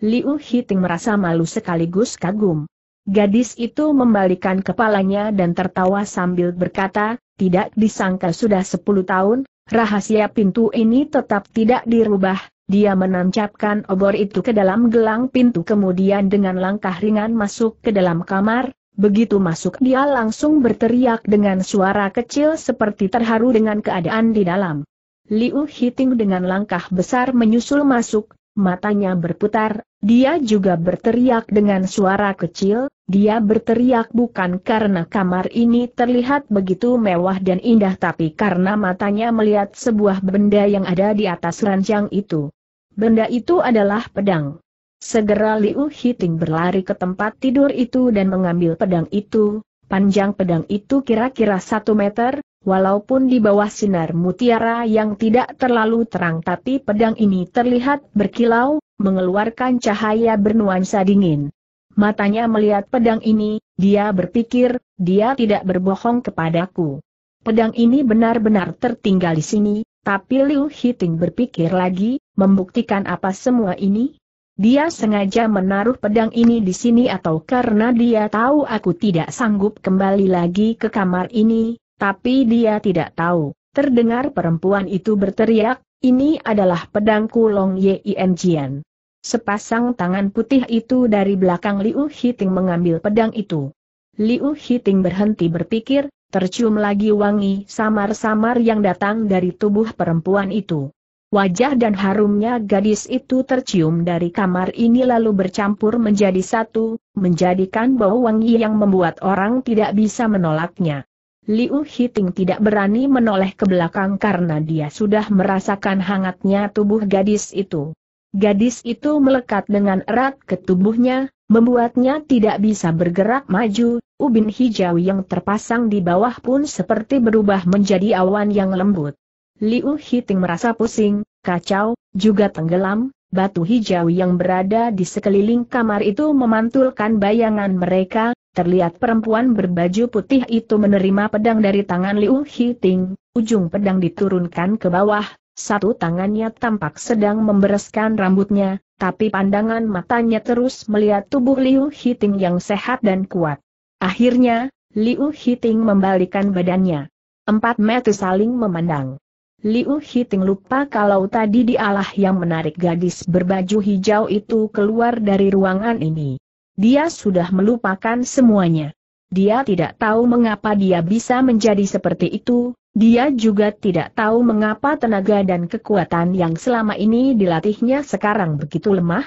Liu Hiting merasa malu sekaligus kagum. Gadis itu membalikan kepalanya dan tertawa sambil berkata, tidak disangka sudah 10 tahun, rahasia pintu ini tetap tidak dirubah, dia menancapkan obor itu ke dalam gelang pintu kemudian dengan langkah ringan masuk ke dalam kamar, begitu masuk dia langsung berteriak dengan suara kecil seperti terharu dengan keadaan di dalam. Liu Hiting dengan langkah besar menyusul masuk, matanya berputar, dia juga berteriak dengan suara kecil, dia berteriak bukan karena kamar ini terlihat begitu mewah dan indah tapi karena matanya melihat sebuah benda yang ada di atas ranjang itu. Benda itu adalah pedang. Segera Liu Hiting berlari ke tempat tidur itu dan mengambil pedang itu, panjang pedang itu kira-kira satu meter, walaupun di bawah sinar mutiara yang tidak terlalu terang tapi pedang ini terlihat berkilau, mengeluarkan cahaya bernuansa dingin. Matanya melihat pedang ini, dia berpikir, dia tidak berbohong kepadaku. Pedang ini benar-benar tertinggal di sini, tapi Liu Hiting berpikir lagi, membuktikan apa semua ini? Dia sengaja menaruh pedang ini di sini atau karena dia tahu aku tidak sanggup kembali lagi ke kamar ini, tapi dia tidak tahu. Terdengar perempuan itu berteriak, ini adalah pedangku Long Yin Jian. Sepasang tangan putih itu dari belakang Liu Hiting mengambil pedang itu. Liu Hiting berhenti berpikir, tercium lagi wangi samar-samar yang datang dari tubuh perempuan itu. Wajah dan harumnya gadis itu tercium dari kamar ini lalu bercampur menjadi satu, menjadikan bau wangi yang membuat orang tidak bisa menolaknya. Liu Hiting tidak berani menoleh ke belakang karena dia sudah merasakan hangatnya tubuh gadis itu. Gadis itu melekat dengan erat ke tubuhnya, membuatnya tidak bisa bergerak maju, ubin hijau yang terpasang di bawah pun seperti berubah menjadi awan yang lembut. Liu Hiting merasa pusing, kacau, juga tenggelam, batu hijau yang berada di sekeliling kamar itu memantulkan bayangan mereka, terlihat perempuan berbaju putih itu menerima pedang dari tangan Liu Hiting, ujung pedang diturunkan ke bawah, satu tangannya tampak sedang membereskan rambutnya, tapi pandangan matanya terus melihat tubuh Liu Hiting yang sehat dan kuat. Akhirnya, Liu Hiting membalikan badannya. Empat mata saling memandang. Liu Hiting lupa kalau tadi dialah yang menarik gadis berbaju hijau itu keluar dari ruangan ini. Dia sudah melupakan semuanya. Dia tidak tahu mengapa dia bisa menjadi seperti itu, dia juga tidak tahu mengapa tenaga dan kekuatan yang selama ini dilatihnya sekarang begitu lemah.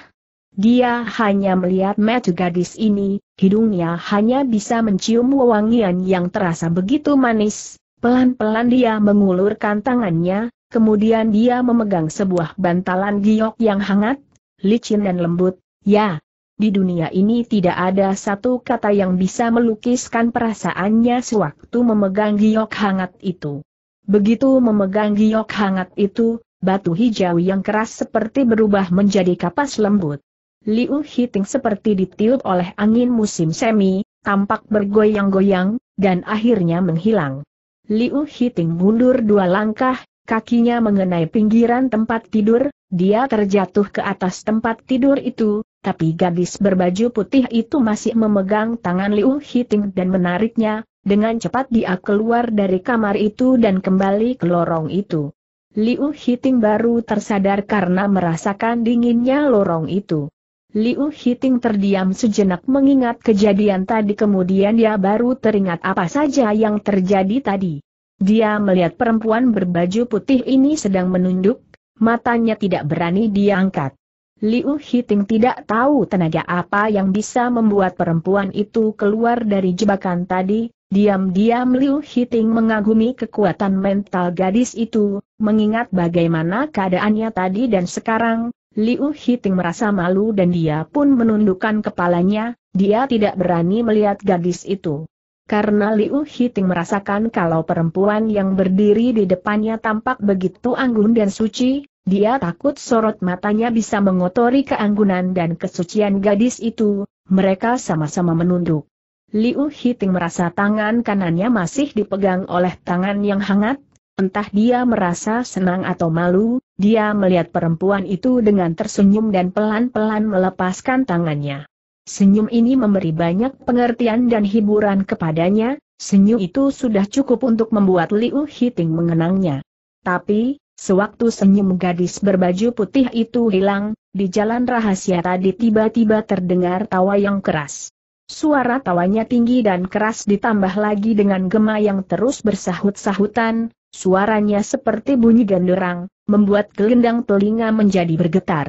Dia hanya melihat mata gadis ini, hidungnya hanya bisa mencium wewangian yang terasa begitu manis. Pelan-pelan dia mengulurkan tangannya, kemudian dia memegang sebuah bantalan giok yang hangat, licin dan lembut. Ya, di dunia ini tidak ada satu kata yang bisa melukiskan perasaannya sewaktu memegang giok hangat itu. Begitu memegang giok hangat itu, batu hijau yang keras seperti berubah menjadi kapas lembut. Liu Hiting seperti ditiup oleh angin musim semi, tampak bergoyang-goyang, dan akhirnya menghilang. Liu Hiting mundur dua langkah, kakinya mengenai pinggiran tempat tidur, dia terjatuh ke atas tempat tidur itu, tapi gadis berbaju putih itu masih memegang tangan Liu Hiting dan menariknya, dengan cepat dia keluar dari kamar itu dan kembali ke lorong itu. Liu Hiting baru tersadar karena merasakan dinginnya lorong itu. Liu Hiting terdiam sejenak mengingat kejadian tadi kemudian dia baru teringat apa saja yang terjadi tadi. Dia melihat perempuan berbaju putih ini sedang menunduk, matanya tidak berani diangkat. Liu Hiting tidak tahu tenaga apa yang bisa membuat perempuan itu keluar dari jebakan tadi, diam-diam Liu Hiting mengagumi kekuatan mental gadis itu, mengingat bagaimana keadaannya tadi dan sekarang, Liu Hiting merasa malu dan dia pun menundukkan kepalanya, dia tidak berani melihat gadis itu. Karena Liu Hiting merasakan kalau perempuan yang berdiri di depannya tampak begitu anggun dan suci, dia takut sorot matanya bisa mengotori keanggunan dan kesucian gadis itu, mereka sama-sama menunduk. Liu Hiting merasa tangan kanannya masih dipegang oleh tangan yang hangat, entah dia merasa senang atau malu, dia melihat perempuan itu dengan tersenyum dan pelan-pelan melepaskan tangannya. Senyum ini memberi banyak pengertian dan hiburan kepadanya, senyum itu sudah cukup untuk membuat Liu Hiting mengenangnya. Tapi, Sewaktu senyum gadis berbaju putih itu hilang, di jalan rahasia tadi tiba-tiba terdengar tawa yang keras. Suara tawanya tinggi dan keras ditambah lagi dengan gema yang terus bersahut-sahutan, suaranya seperti bunyi genderang, membuat gelendang telinga menjadi bergetar.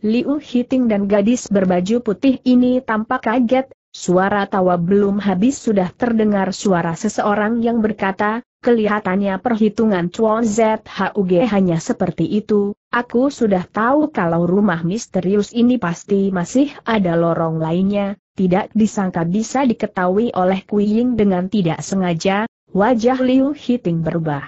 Liu Hiting dan gadis berbaju putih ini tampak kaget, Suara tawa belum habis sudah terdengar suara seseorang yang berkata, kelihatannya perhitungan Chuan ZHUG hanya seperti itu, aku sudah tahu kalau rumah misterius ini pasti masih ada lorong lainnya, tidak disangka bisa diketahui oleh Ying dengan tidak sengaja, wajah Liu Hiting berubah.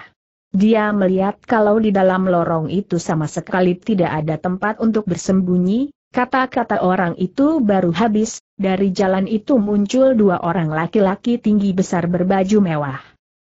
Dia melihat kalau di dalam lorong itu sama sekali tidak ada tempat untuk bersembunyi, Kata-kata orang itu baru habis, dari jalan itu muncul dua orang laki-laki tinggi besar berbaju mewah.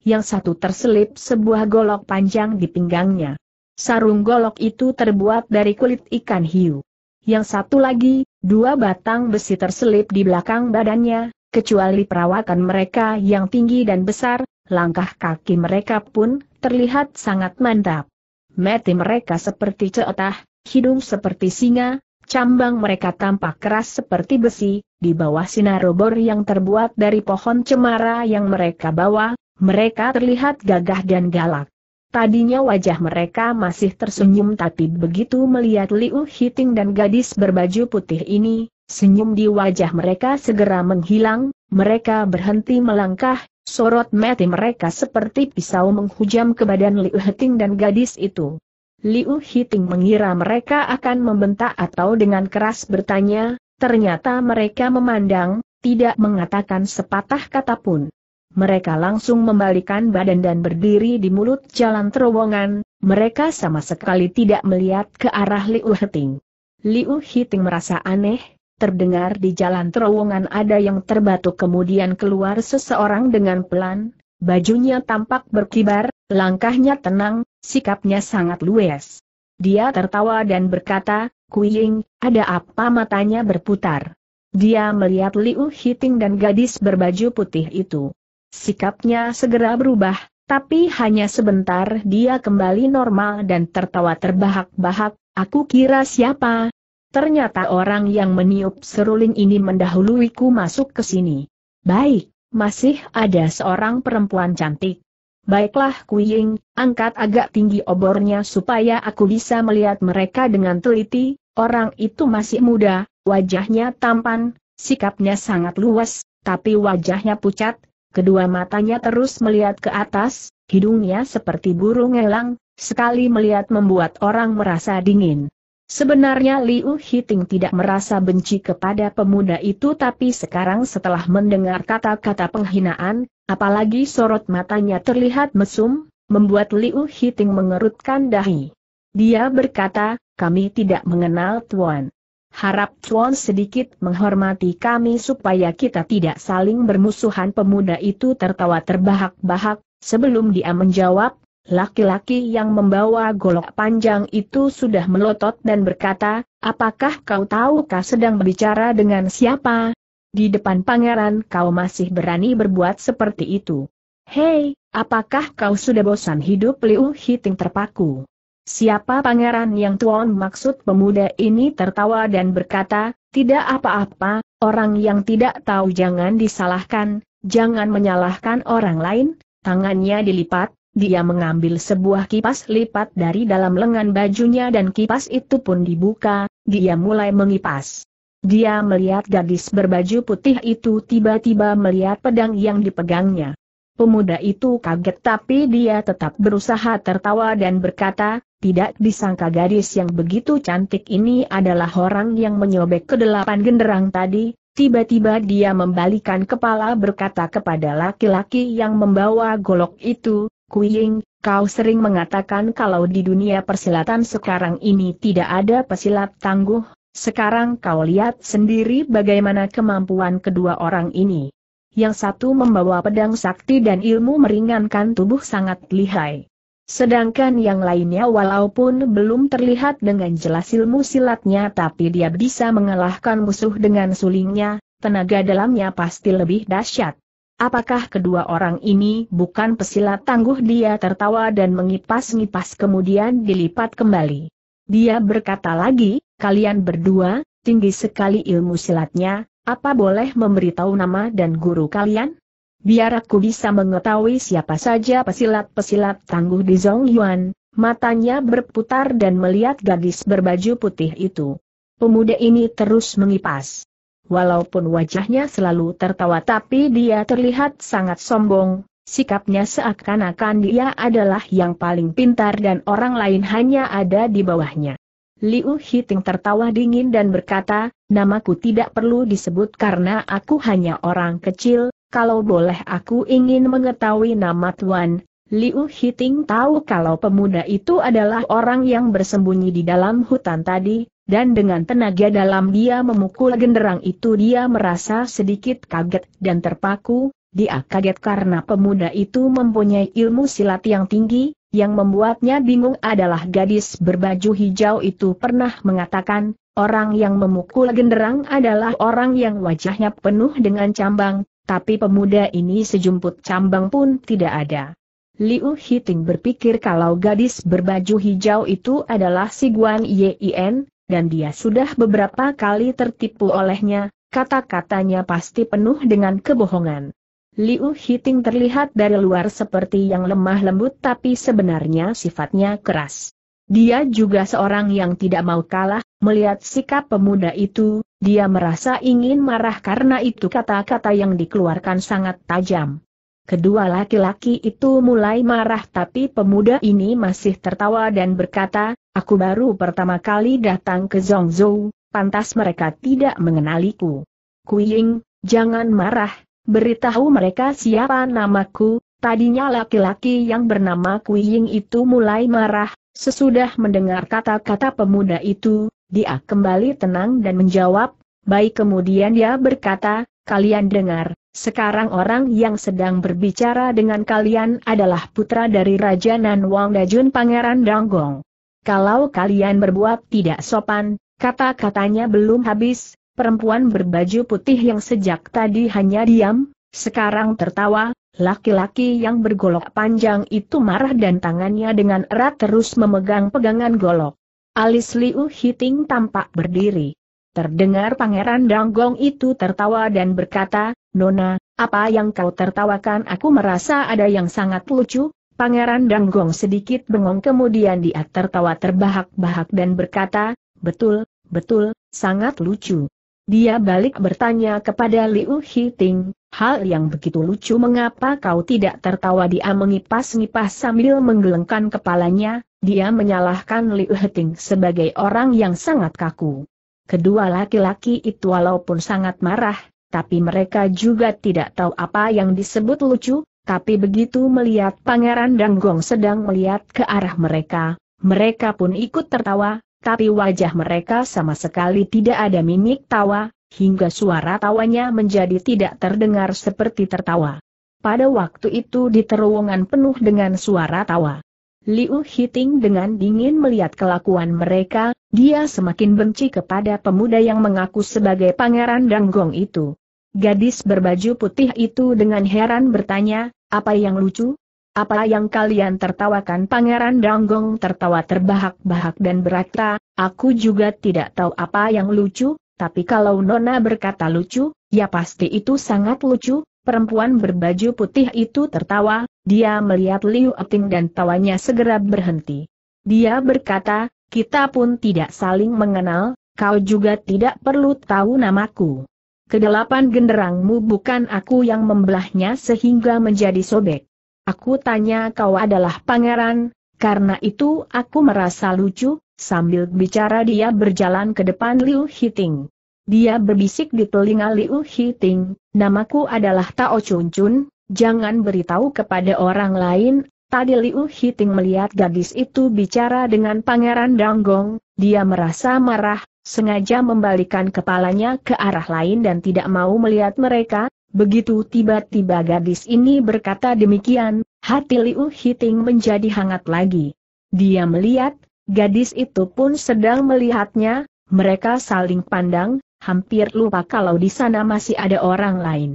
Yang satu terselip sebuah golok panjang di pinggangnya. Sarung golok itu terbuat dari kulit ikan hiu. Yang satu lagi, dua batang besi terselip di belakang badannya, kecuali perawakan mereka yang tinggi dan besar, langkah kaki mereka pun terlihat sangat mantap. Mati mereka seperti ceotah, hidung seperti singa, Cambang mereka tampak keras seperti besi, di bawah sinar obor yang terbuat dari pohon cemara yang mereka bawa, mereka terlihat gagah dan galak. Tadinya wajah mereka masih tersenyum tapi begitu melihat Liu Hiting dan gadis berbaju putih ini, senyum di wajah mereka segera menghilang, mereka berhenti melangkah, sorot mati mereka seperti pisau menghujam ke badan Liu Hiting dan gadis itu. Liu Hiting mengira mereka akan membentak atau dengan keras bertanya, ternyata mereka memandang, tidak mengatakan sepatah kata pun. Mereka langsung membalikan badan dan berdiri di mulut jalan terowongan, mereka sama sekali tidak melihat ke arah Liu Hiting. Liu Hiting merasa aneh, terdengar di jalan terowongan ada yang terbatuk kemudian keluar seseorang dengan pelan, bajunya tampak berkibar, langkahnya tenang, Sikapnya sangat luwes. Dia tertawa dan berkata, Kuying, ada apa matanya berputar? Dia melihat Liu Hiting dan gadis berbaju putih itu. Sikapnya segera berubah, tapi hanya sebentar dia kembali normal dan tertawa terbahak-bahak, aku kira siapa? Ternyata orang yang meniup seruling ini mendahuluiku masuk ke sini. Baik, masih ada seorang perempuan cantik. Baiklah Kuying, angkat agak tinggi obornya supaya aku bisa melihat mereka dengan teliti, orang itu masih muda, wajahnya tampan, sikapnya sangat luas, tapi wajahnya pucat, kedua matanya terus melihat ke atas, hidungnya seperti burung elang, sekali melihat membuat orang merasa dingin. Sebenarnya Liu Hiting tidak merasa benci kepada pemuda itu tapi sekarang setelah mendengar kata-kata penghinaan, apalagi sorot matanya terlihat mesum, membuat Liu Hiting mengerutkan dahi. Dia berkata, kami tidak mengenal Tuan. Harap Tuan sedikit menghormati kami supaya kita tidak saling bermusuhan pemuda itu tertawa terbahak-bahak, sebelum dia menjawab, Laki-laki yang membawa golok panjang itu sudah melotot dan berkata, apakah kau tahu kau sedang berbicara dengan siapa? Di depan pangeran kau masih berani berbuat seperti itu. Hei, apakah kau sudah bosan hidup Liu Hiting terpaku? Siapa pangeran yang tuan maksud pemuda ini tertawa dan berkata, tidak apa-apa, orang yang tidak tahu jangan disalahkan, jangan menyalahkan orang lain, tangannya dilipat, dia mengambil sebuah kipas lipat dari dalam lengan bajunya dan kipas itu pun dibuka, dia mulai mengipas. Dia melihat gadis berbaju putih itu tiba-tiba melihat pedang yang dipegangnya. Pemuda itu kaget tapi dia tetap berusaha tertawa dan berkata, tidak disangka gadis yang begitu cantik ini adalah orang yang menyobek kedelapan genderang tadi, tiba-tiba dia membalikan kepala berkata kepada laki-laki yang membawa golok itu, Kuying, kau sering mengatakan kalau di dunia persilatan sekarang ini tidak ada pesilat tangguh, sekarang kau lihat sendiri bagaimana kemampuan kedua orang ini. Yang satu membawa pedang sakti dan ilmu meringankan tubuh sangat lihai. Sedangkan yang lainnya walaupun belum terlihat dengan jelas ilmu silatnya tapi dia bisa mengalahkan musuh dengan sulingnya, tenaga dalamnya pasti lebih dahsyat. Apakah kedua orang ini bukan pesilat tangguh dia tertawa dan mengipas-ngipas kemudian dilipat kembali. Dia berkata lagi, kalian berdua, tinggi sekali ilmu silatnya, apa boleh memberitahu nama dan guru kalian? Biar aku bisa mengetahui siapa saja pesilat-pesilat tangguh di Yuan, matanya berputar dan melihat gadis berbaju putih itu. Pemuda ini terus mengipas. Walaupun wajahnya selalu tertawa tapi dia terlihat sangat sombong, sikapnya seakan-akan dia adalah yang paling pintar dan orang lain hanya ada di bawahnya. Liu Hiting tertawa dingin dan berkata, namaku tidak perlu disebut karena aku hanya orang kecil, kalau boleh aku ingin mengetahui nama Tuan, Liu Hiting tahu kalau pemuda itu adalah orang yang bersembunyi di dalam hutan tadi, dan dengan tenaga dalam dia memukul genderang itu dia merasa sedikit kaget dan terpaku, dia kaget karena pemuda itu mempunyai ilmu silat yang tinggi, yang membuatnya bingung adalah gadis berbaju hijau itu pernah mengatakan, orang yang memukul genderang adalah orang yang wajahnya penuh dengan cambang, tapi pemuda ini sejumput cambang pun tidak ada. Liu Hiting berpikir kalau gadis berbaju hijau itu adalah si Guan Yin, dan dia sudah beberapa kali tertipu olehnya, kata-katanya pasti penuh dengan kebohongan. Liu Hiting terlihat dari luar seperti yang lemah lembut tapi sebenarnya sifatnya keras. Dia juga seorang yang tidak mau kalah, melihat sikap pemuda itu, dia merasa ingin marah karena itu kata-kata yang dikeluarkan sangat tajam. Kedua laki-laki itu mulai marah tapi pemuda ini masih tertawa dan berkata, aku baru pertama kali datang ke Zhongzhou, pantas mereka tidak mengenaliku. Kuying, jangan marah, beritahu mereka siapa namaku, tadinya laki-laki yang bernama Kuying itu mulai marah, sesudah mendengar kata-kata pemuda itu, dia kembali tenang dan menjawab, baik kemudian dia berkata, kalian dengar, sekarang orang yang sedang berbicara dengan kalian adalah putra dari Raja Nan Wang Dajun Pangeran Danggong. Kalau kalian berbuat tidak sopan, kata-katanya belum habis, perempuan berbaju putih yang sejak tadi hanya diam, sekarang tertawa, laki-laki yang bergolok panjang itu marah dan tangannya dengan erat terus memegang pegangan golok. Alis Liu Hiting tampak berdiri. Terdengar Pangeran Danggong itu tertawa dan berkata, Nona, apa yang kau tertawakan aku merasa ada yang sangat lucu, Pangeran Danggong sedikit bengong kemudian dia tertawa terbahak-bahak dan berkata, betul, betul, sangat lucu. Dia balik bertanya kepada Liu Hiting, hal yang begitu lucu mengapa kau tidak tertawa dia mengipas-ngipas sambil menggelengkan kepalanya, dia menyalahkan Liu Hiting sebagai orang yang sangat kaku. Kedua laki-laki itu walaupun sangat marah, tapi mereka juga tidak tahu apa yang disebut lucu, tapi begitu melihat Pangeran Danggong sedang melihat ke arah mereka, mereka pun ikut tertawa, tapi wajah mereka sama sekali tidak ada mimik tawa, hingga suara tawanya menjadi tidak terdengar seperti tertawa. Pada waktu itu di terowongan penuh dengan suara tawa. Liu Hiting dengan dingin melihat kelakuan mereka, dia semakin benci kepada pemuda yang mengaku sebagai pangeran Danggong itu. Gadis berbaju putih itu dengan heran bertanya, apa yang lucu? Apa yang kalian tertawakan Pangeran Danggong tertawa terbahak-bahak dan berkata, aku juga tidak tahu apa yang lucu, tapi kalau Nona berkata lucu, ya pasti itu sangat lucu, perempuan berbaju putih itu tertawa, dia melihat Liu Ating dan tawanya segera berhenti. Dia berkata, kita pun tidak saling mengenal, kau juga tidak perlu tahu namaku. Kedelapan genderangmu bukan aku yang membelahnya sehingga menjadi sobek. Aku tanya kau adalah pangeran, karena itu aku merasa lucu, sambil bicara dia berjalan ke depan Liu Hiting. Dia berbisik di telinga Liu Hiting, namaku adalah Tao Chun Chun, jangan beritahu kepada orang lain, Tadi Liu Hiting melihat gadis itu bicara dengan Pangeran Danggong, dia merasa marah, sengaja membalikan kepalanya ke arah lain dan tidak mau melihat mereka, begitu tiba-tiba gadis ini berkata demikian, hati Liu Hiting menjadi hangat lagi. Dia melihat, gadis itu pun sedang melihatnya, mereka saling pandang, hampir lupa kalau di sana masih ada orang lain.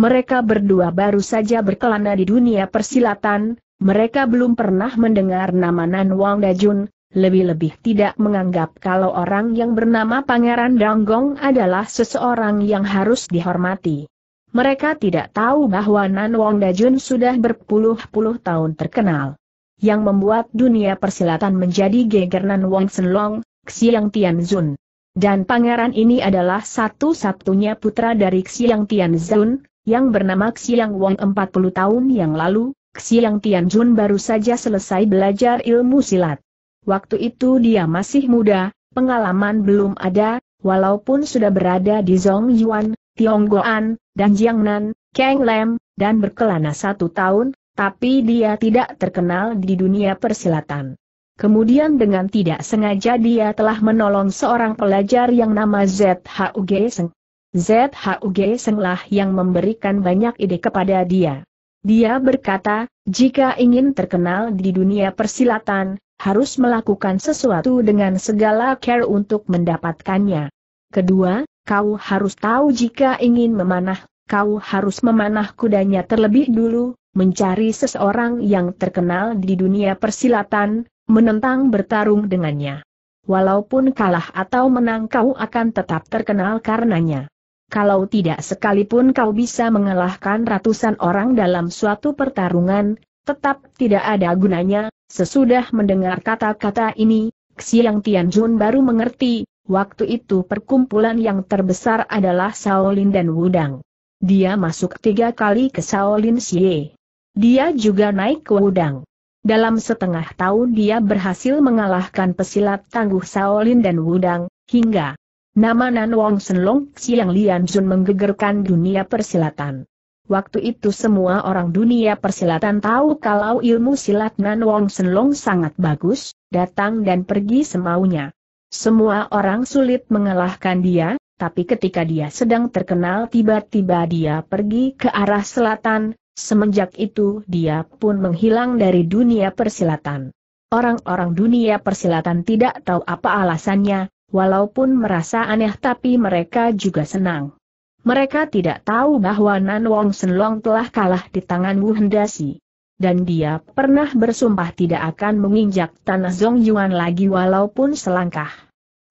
Mereka berdua baru saja berkelana di dunia persilatan, mereka belum pernah mendengar nama Nan Wang Dajun, lebih-lebih tidak menganggap kalau orang yang bernama Pangeran Danggong adalah seseorang yang harus dihormati. Mereka tidak tahu bahwa Nan Wang Dajun sudah berpuluh-puluh tahun terkenal. Yang membuat dunia persilatan menjadi geger Nan Wang Senlong, Xiang Tianzun. Dan pangeran ini adalah satu-satunya putra dari Xiang Tianzun, yang bernama Xiang Wang 40 tahun yang lalu, Xiang Tianjun baru saja selesai belajar ilmu silat. Waktu itu dia masih muda, pengalaman belum ada, walaupun sudah berada di Zongyuan, Goan, dan Jiangnan, Kenglem, dan berkelana satu tahun, tapi dia tidak terkenal di dunia persilatan. Kemudian dengan tidak sengaja dia telah menolong seorang pelajar yang nama ZHUG Seng. ZHUG Senglah yang memberikan banyak ide kepada dia. Dia berkata, jika ingin terkenal di dunia persilatan, harus melakukan sesuatu dengan segala care untuk mendapatkannya. Kedua, kau harus tahu jika ingin memanah, kau harus memanah kudanya terlebih dulu, mencari seseorang yang terkenal di dunia persilatan, menentang bertarung dengannya. Walaupun kalah atau menang kau akan tetap terkenal karenanya. Kalau tidak sekalipun kau bisa mengalahkan ratusan orang dalam suatu pertarungan, tetap tidak ada gunanya. Sesudah mendengar kata-kata ini, Xiang Tianjun baru mengerti, waktu itu perkumpulan yang terbesar adalah Shaolin dan Wudang. Dia masuk tiga kali ke Shaolin Xie. Dia juga naik ke Wudang. Dalam setengah tahun dia berhasil mengalahkan pesilat tangguh Shaolin dan Wudang, hingga Nama Nan Wong Senlong Siang Lian Jun menggegerkan dunia persilatan. Waktu itu semua orang dunia persilatan tahu kalau ilmu silat Nan Wong Senlong sangat bagus, datang dan pergi semaunya. Semua orang sulit mengalahkan dia, tapi ketika dia sedang terkenal tiba-tiba dia pergi ke arah selatan, semenjak itu dia pun menghilang dari dunia persilatan. Orang-orang dunia persilatan tidak tahu apa alasannya, Walaupun merasa aneh tapi mereka juga senang. Mereka tidak tahu bahwa Nan Wong Senlong telah kalah di tangan Wu Hendasi. Dan dia pernah bersumpah tidak akan menginjak tanah Zong Yuan lagi walaupun selangkah.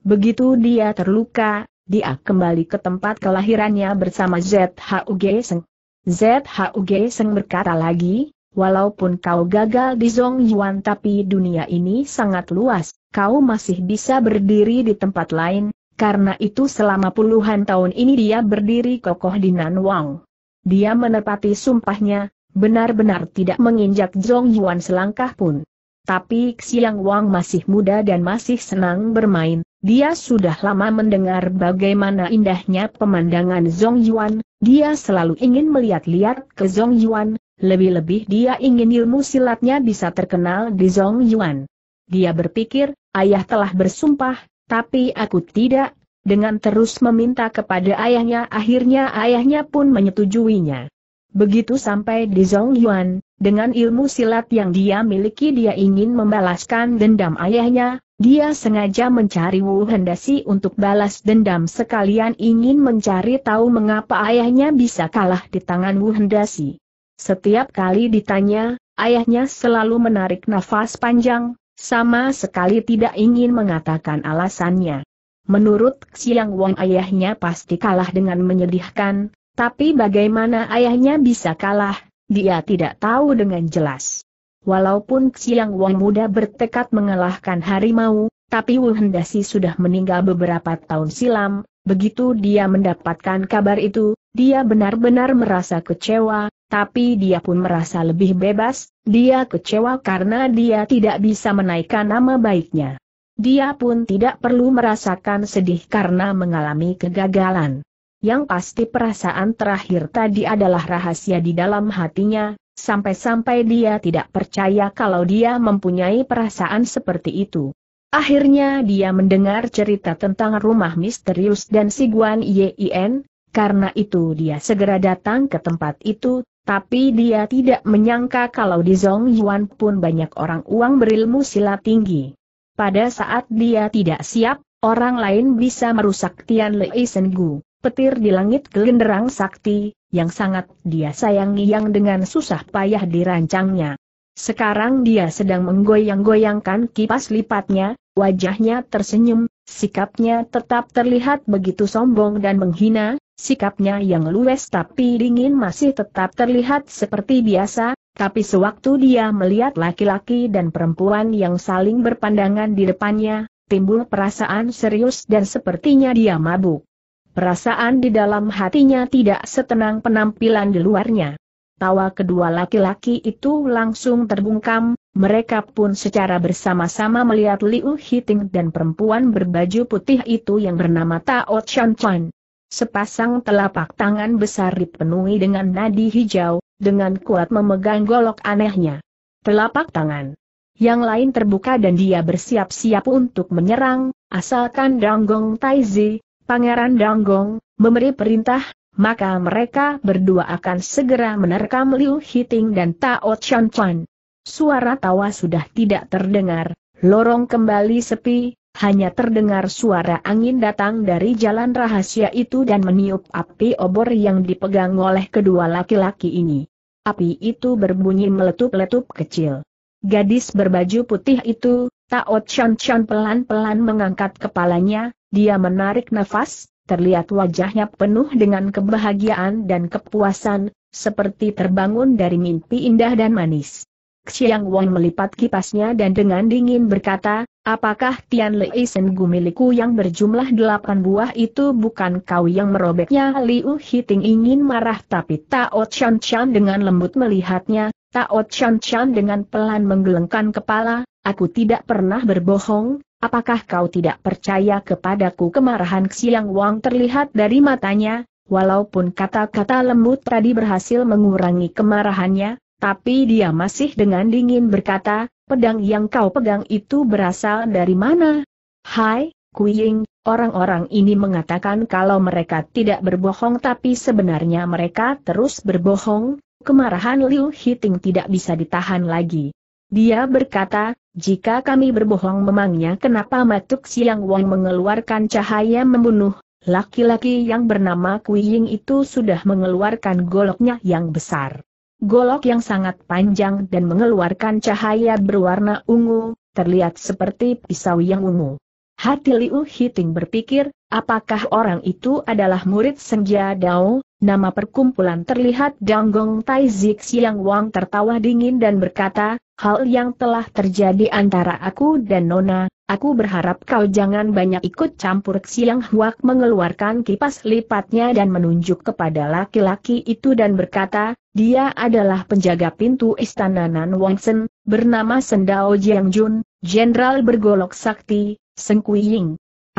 Begitu dia terluka, dia kembali ke tempat kelahirannya bersama ZHUG Seng. ZHUG Seng berkata lagi, Walaupun kau gagal di Zong Yuan tapi dunia ini sangat luas, kau masih bisa berdiri di tempat lain, karena itu selama puluhan tahun ini dia berdiri kokoh di Wang. Dia menepati sumpahnya, benar-benar tidak menginjak Zong Yuan selangkah pun. Tapi Xiang Wang masih muda dan masih senang bermain, dia sudah lama mendengar bagaimana indahnya pemandangan Zong Yuan, dia selalu ingin melihat-lihat ke Zong Yuan, lebih-lebih dia ingin ilmu silatnya bisa terkenal di Zhong Yuan. Dia berpikir, ayah telah bersumpah, tapi aku tidak, dengan terus meminta kepada ayahnya akhirnya ayahnya pun menyetujuinya. Begitu sampai di Zhong Yuan, dengan ilmu silat yang dia miliki dia ingin membalaskan dendam ayahnya, dia sengaja mencari Wu Hendasi untuk balas dendam sekalian ingin mencari tahu mengapa ayahnya bisa kalah di tangan Wu Hendasi. Setiap kali ditanya, ayahnya selalu menarik nafas panjang, sama sekali tidak ingin mengatakan alasannya. Menurut Siang Wong ayahnya pasti kalah dengan menyedihkan, tapi bagaimana ayahnya bisa kalah, dia tidak tahu dengan jelas. Walaupun Xiang Wang muda bertekad mengalahkan harimau, tapi Wu Hendasi sudah meninggal beberapa tahun silam, begitu dia mendapatkan kabar itu, dia benar-benar merasa kecewa, tapi dia pun merasa lebih bebas, dia kecewa karena dia tidak bisa menaikkan nama baiknya. Dia pun tidak perlu merasakan sedih karena mengalami kegagalan. Yang pasti perasaan terakhir tadi adalah rahasia di dalam hatinya, sampai-sampai dia tidak percaya kalau dia mempunyai perasaan seperti itu. Akhirnya dia mendengar cerita tentang rumah misterius dan si Guan Yien, karena itu dia segera datang ke tempat itu, tapi dia tidak menyangka kalau di Zong Yuan pun banyak orang uang berilmu silat tinggi. Pada saat dia tidak siap, orang lain bisa merusak Tian Lei Gu, petir di langit gelenderang sakti, yang sangat dia sayangi yang dengan susah payah dirancangnya. Sekarang dia sedang menggoyang-goyangkan kipas lipatnya, wajahnya tersenyum, sikapnya tetap terlihat begitu sombong dan menghina, Sikapnya yang luwes tapi dingin masih tetap terlihat seperti biasa, tapi sewaktu dia melihat laki-laki dan perempuan yang saling berpandangan di depannya, timbul perasaan serius dan sepertinya dia mabuk. Perasaan di dalam hatinya tidak setenang penampilan di luarnya. Tawa kedua laki-laki itu langsung terbungkam, mereka pun secara bersama-sama melihat Liu Hiting dan perempuan berbaju putih itu yang bernama Tao Chan Chan. Sepasang telapak tangan besar dipenuhi dengan nadi hijau, dengan kuat memegang golok anehnya. Telapak tangan yang lain terbuka dan dia bersiap-siap untuk menyerang, asalkan Danggong Taizi, Pangeran Danggong, memberi perintah, maka mereka berdua akan segera menerkam Liu Hiting dan Tao Chan Chan. Suara tawa sudah tidak terdengar, lorong kembali sepi, hanya terdengar suara angin datang dari jalan rahasia itu dan meniup api obor yang dipegang oleh kedua laki-laki ini. Api itu berbunyi meletup-letup kecil. Gadis berbaju putih itu, Tao Chan Chan pelan-pelan mengangkat kepalanya, dia menarik nafas, terlihat wajahnya penuh dengan kebahagiaan dan kepuasan, seperti terbangun dari mimpi indah dan manis. Xiang Wang melipat kipasnya dan dengan dingin berkata, apakah Tian Lei Sen milikku yang berjumlah delapan buah itu bukan kau yang merobeknya? Liu Hiting ingin marah tapi Tao Chan Chan dengan lembut melihatnya, Tao Chan Chan dengan pelan menggelengkan kepala, aku tidak pernah berbohong, apakah kau tidak percaya kepadaku? Kemarahan Xiang Wang terlihat dari matanya, walaupun kata-kata lembut tadi berhasil mengurangi kemarahannya, tapi dia masih dengan dingin berkata, pedang yang kau pegang itu berasal dari mana? Hai, Kuying, orang-orang ini mengatakan kalau mereka tidak berbohong tapi sebenarnya mereka terus berbohong, kemarahan Liu Hiting tidak bisa ditahan lagi. Dia berkata, jika kami berbohong memangnya kenapa Matuk Siang Wang mengeluarkan cahaya membunuh, laki-laki yang bernama Kuying itu sudah mengeluarkan goloknya yang besar golok yang sangat panjang dan mengeluarkan cahaya berwarna ungu, terlihat seperti pisau yang ungu. Hati Liu Hiting berpikir, apakah orang itu adalah murid Senja Dao? Nama perkumpulan terlihat Danggong Tai Zik Siang Wang tertawa dingin dan berkata, hal yang telah terjadi antara aku dan Nona, Aku berharap kau jangan banyak ikut campur Siang Huak mengeluarkan kipas lipatnya dan menunjuk kepada laki-laki itu dan berkata, dia adalah penjaga pintu istana Nan Wonsen, bernama Sendao Jiang Jun, jenderal bergolok sakti, Seng Kui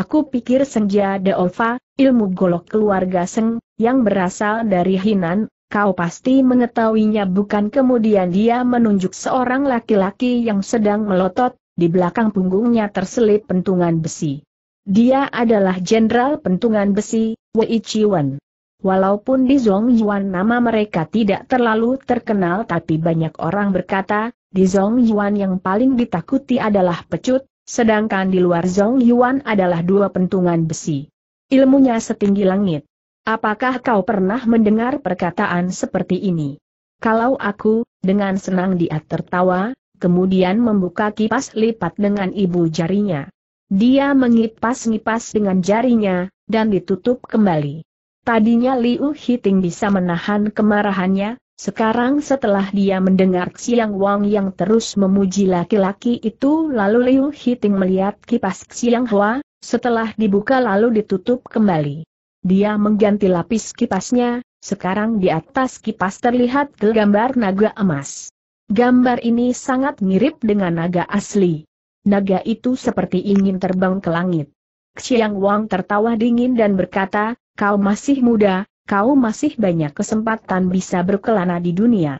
Aku pikir Senja Daova, ilmu golok keluarga Seng, yang berasal dari Hinan, kau pasti mengetahuinya bukan kemudian dia menunjuk seorang laki-laki yang sedang melotot, di belakang punggungnya terselip pentungan besi. Dia adalah jenderal pentungan besi, Wei Chiwen. Walaupun di Zhongyuan nama mereka tidak terlalu terkenal tapi banyak orang berkata, di Zhongyuan yang paling ditakuti adalah pecut, sedangkan di luar Zhongyuan adalah dua pentungan besi. Ilmunya setinggi langit. Apakah kau pernah mendengar perkataan seperti ini? Kalau aku, dengan senang dia tertawa, kemudian membuka kipas lipat dengan ibu jarinya. Dia mengipas-ngipas dengan jarinya, dan ditutup kembali. Tadinya Liu Hiting bisa menahan kemarahannya, sekarang setelah dia mendengar Xiang Wang yang terus memuji laki-laki itu lalu Liu Hiting melihat kipas Xiang Hua, setelah dibuka lalu ditutup kembali. Dia mengganti lapis kipasnya, sekarang di atas kipas terlihat gambar naga emas. Gambar ini sangat mirip dengan naga asli. Naga itu seperti ingin terbang ke langit. Xiang Wang tertawa dingin dan berkata, kau masih muda, kau masih banyak kesempatan bisa berkelana di dunia.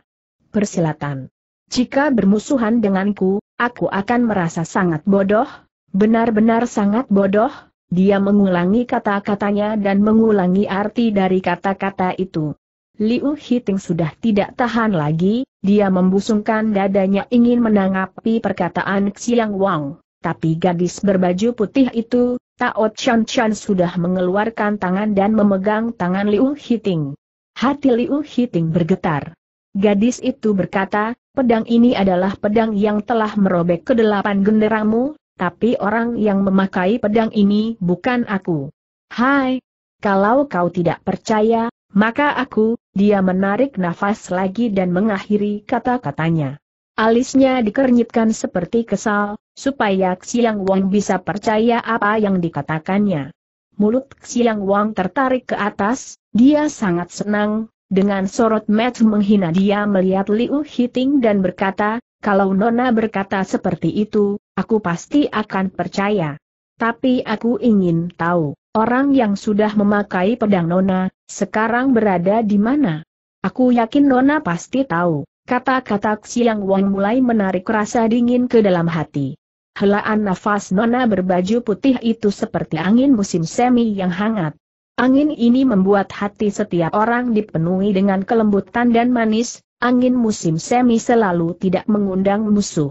Persilatan. Jika bermusuhan denganku, aku akan merasa sangat bodoh, benar-benar sangat bodoh, dia mengulangi kata-katanya dan mengulangi arti dari kata-kata itu. Liu Hiting sudah tidak tahan lagi, dia membusungkan dadanya ingin menanggapi perkataan Xiang Wang. Tapi gadis berbaju putih itu, Tao Chan Chan sudah mengeluarkan tangan dan memegang tangan Liu Hiting. Hati Liu Hiting bergetar. Gadis itu berkata, pedang ini adalah pedang yang telah merobek kedelapan genderamu, tapi orang yang memakai pedang ini bukan aku. Hai, kalau kau tidak percaya, maka aku, dia menarik nafas lagi dan mengakhiri kata-katanya. Alisnya dikernyitkan seperti kesal, supaya Xiang Wang bisa percaya apa yang dikatakannya. Mulut Xiang Wang tertarik ke atas, dia sangat senang, dengan sorot match menghina dia melihat Liu Hiting dan berkata, kalau Nona berkata seperti itu, aku pasti akan percaya. Tapi aku ingin tahu. Orang yang sudah memakai pedang Nona, sekarang berada di mana? Aku yakin Nona pasti tahu. Kata-kata siang Wang mulai menarik rasa dingin ke dalam hati. Helaan nafas Nona berbaju putih itu seperti angin musim semi yang hangat. Angin ini membuat hati setiap orang dipenuhi dengan kelembutan dan manis, angin musim semi selalu tidak mengundang musuh.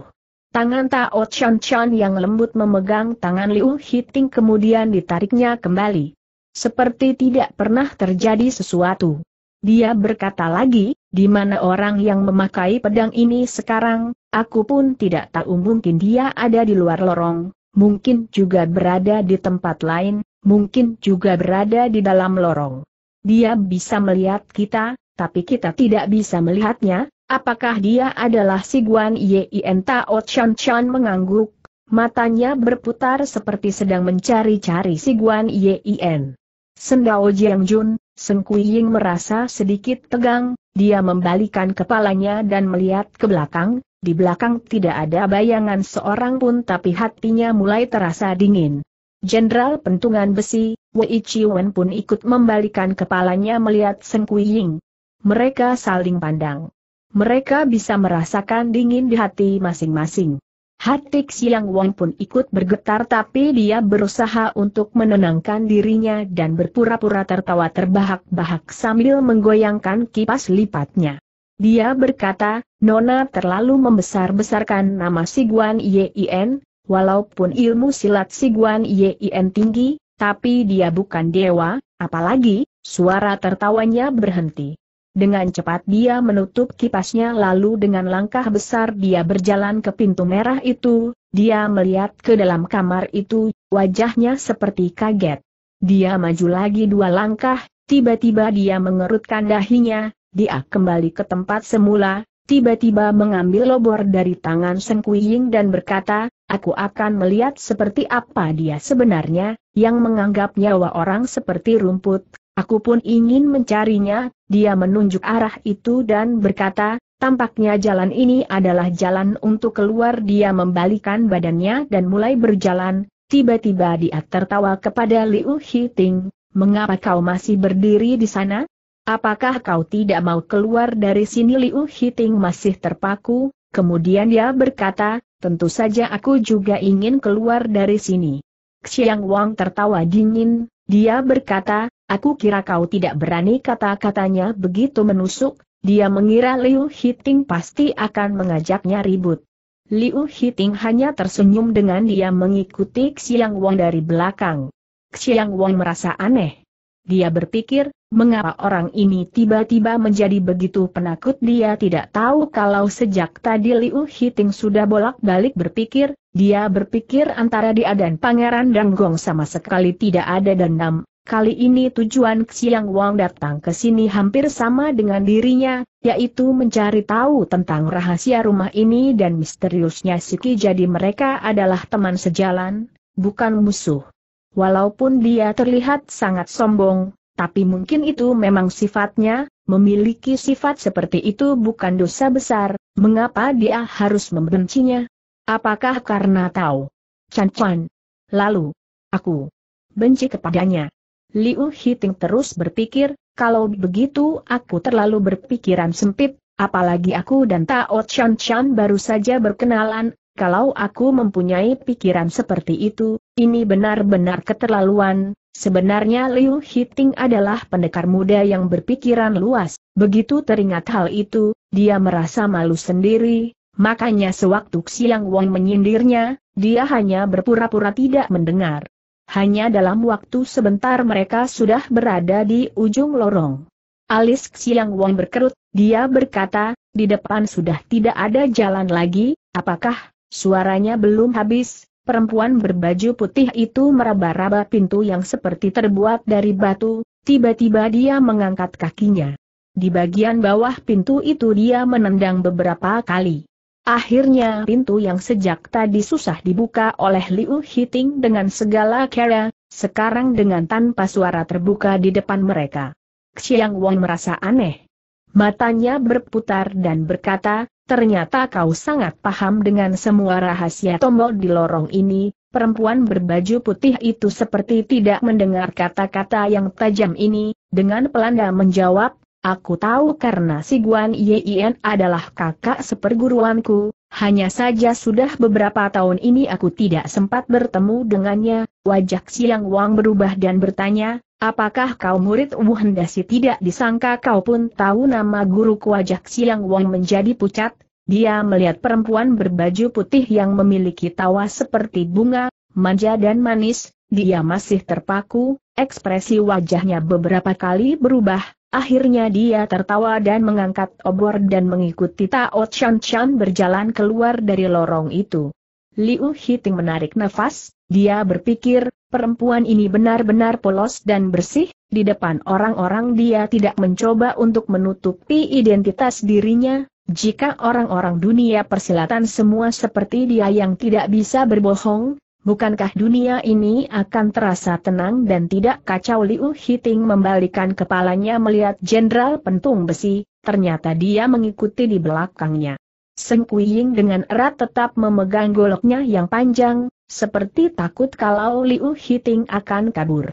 Tangan Tao Chan Chan yang lembut memegang tangan Liu Hiting kemudian ditariknya kembali. Seperti tidak pernah terjadi sesuatu. Dia berkata lagi, di mana orang yang memakai pedang ini sekarang, aku pun tidak tahu mungkin dia ada di luar lorong, mungkin juga berada di tempat lain, mungkin juga berada di dalam lorong. Dia bisa melihat kita, tapi kita tidak bisa melihatnya, Apakah dia adalah si Guan Yien? Tao Chan Chan mengangguk, matanya berputar seperti sedang mencari-cari si Guan Yien. Sendao Jiang Jun, Seng Ying merasa sedikit tegang, dia membalikan kepalanya dan melihat ke belakang, di belakang tidak ada bayangan seorang pun tapi hatinya mulai terasa dingin. Jenderal Pentungan Besi, Wei Chiwen pun ikut membalikan kepalanya melihat Seng Ying. Mereka saling pandang. Mereka bisa merasakan dingin di hati masing-masing. Hati Xiang Wang pun ikut bergetar tapi dia berusaha untuk menenangkan dirinya dan berpura-pura tertawa terbahak-bahak sambil menggoyangkan kipas lipatnya. Dia berkata, Nona terlalu membesar-besarkan nama Si Siguan Yin, walaupun ilmu silat Si Siguan Yin tinggi, tapi dia bukan dewa, apalagi, suara tertawanya berhenti. Dengan cepat dia menutup kipasnya lalu dengan langkah besar dia berjalan ke pintu merah itu, dia melihat ke dalam kamar itu, wajahnya seperti kaget. Dia maju lagi dua langkah, tiba-tiba dia mengerutkan dahinya, dia kembali ke tempat semula, tiba-tiba mengambil lobor dari tangan Sengkuying dan berkata, aku akan melihat seperti apa dia sebenarnya, yang menganggap nyawa orang seperti rumput, Aku pun ingin mencarinya, dia menunjuk arah itu dan berkata, tampaknya jalan ini adalah jalan untuk keluar dia membalikan badannya dan mulai berjalan, tiba-tiba dia tertawa kepada Liu Hiting, mengapa kau masih berdiri di sana? Apakah kau tidak mau keluar dari sini Liu Hiting masih terpaku, kemudian dia berkata, tentu saja aku juga ingin keluar dari sini. Xiang Wang tertawa dingin, dia berkata, Aku kira kau tidak berani kata-katanya begitu menusuk, dia mengira Liu Hiting pasti akan mengajaknya ribut. Liu Hiting hanya tersenyum dengan dia mengikuti Xiang Wang dari belakang. Xiang Wang merasa aneh. Dia berpikir, mengapa orang ini tiba-tiba menjadi begitu penakut dia tidak tahu kalau sejak tadi Liu Hiting sudah bolak-balik berpikir, dia berpikir antara dia dan Pangeran Danggong sama sekali tidak ada dendam, Kali ini tujuan Xiang Wang datang ke sini hampir sama dengan dirinya, yaitu mencari tahu tentang rahasia rumah ini dan misteriusnya Siki jadi mereka adalah teman sejalan, bukan musuh. Walaupun dia terlihat sangat sombong, tapi mungkin itu memang sifatnya, memiliki sifat seperti itu bukan dosa besar, mengapa dia harus membencinya? Apakah karena tahu? Chan Chan. Lalu, aku benci kepadanya. Liu Hiting terus berpikir, kalau begitu aku terlalu berpikiran sempit, apalagi aku dan Tao Chan Chan baru saja berkenalan, kalau aku mempunyai pikiran seperti itu, ini benar-benar keterlaluan, Sebenarnya Liu Hiting adalah pendekar muda yang berpikiran luas, begitu teringat hal itu, dia merasa malu sendiri, makanya sewaktu Xiang Wang menyindirnya, dia hanya berpura-pura tidak mendengar. Hanya dalam waktu sebentar mereka sudah berada di ujung lorong. Alis Xiang Wang berkerut, dia berkata, di depan sudah tidak ada jalan lagi, apakah, suaranya belum habis, Perempuan berbaju putih itu meraba-raba pintu yang seperti terbuat dari batu, tiba-tiba dia mengangkat kakinya. Di bagian bawah pintu itu dia menendang beberapa kali. Akhirnya pintu yang sejak tadi susah dibuka oleh Liu Hiting dengan segala cara, sekarang dengan tanpa suara terbuka di depan mereka. Xiang Wang merasa aneh. Matanya berputar dan berkata, ternyata kau sangat paham dengan semua rahasia tombol di lorong ini, perempuan berbaju putih itu seperti tidak mendengar kata-kata yang tajam ini, dengan pelanda menjawab, Aku tahu karena si Guan Yien adalah kakak seperguruanku, hanya saja sudah beberapa tahun ini aku tidak sempat bertemu dengannya, wajah Siang Wang berubah dan bertanya, apakah kau murid Wu Hendasi tidak disangka kau pun tahu nama guruku wajah Siang Wang menjadi pucat, dia melihat perempuan berbaju putih yang memiliki tawa seperti bunga, manja dan manis, dia masih terpaku, ekspresi wajahnya beberapa kali berubah, Akhirnya dia tertawa dan mengangkat obor dan mengikuti Tao Chan Chan berjalan keluar dari lorong itu. Liu Hiting menarik nafas, dia berpikir, perempuan ini benar-benar polos dan bersih, di depan orang-orang dia tidak mencoba untuk menutupi identitas dirinya, jika orang-orang dunia persilatan semua seperti dia yang tidak bisa berbohong, Bukankah dunia ini akan terasa tenang dan tidak kacau Liu Hiting membalikan kepalanya melihat Jenderal Pentung Besi, ternyata dia mengikuti di belakangnya. Seng Ying dengan erat tetap memegang goloknya yang panjang, seperti takut kalau Liu Hiting akan kabur.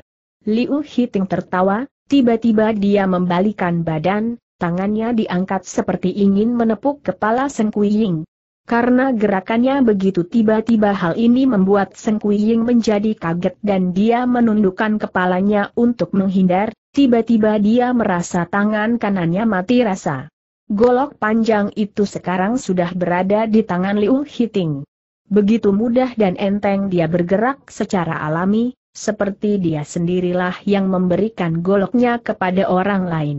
Liu Hiting tertawa, tiba-tiba dia membalikan badan, tangannya diangkat seperti ingin menepuk kepala Seng Ying. Karena gerakannya begitu tiba-tiba hal ini membuat Seng Ying menjadi kaget dan dia menundukkan kepalanya untuk menghindar, tiba-tiba dia merasa tangan kanannya mati rasa. Golok panjang itu sekarang sudah berada di tangan Liu Hiting. Begitu mudah dan enteng dia bergerak secara alami, seperti dia sendirilah yang memberikan goloknya kepada orang lain.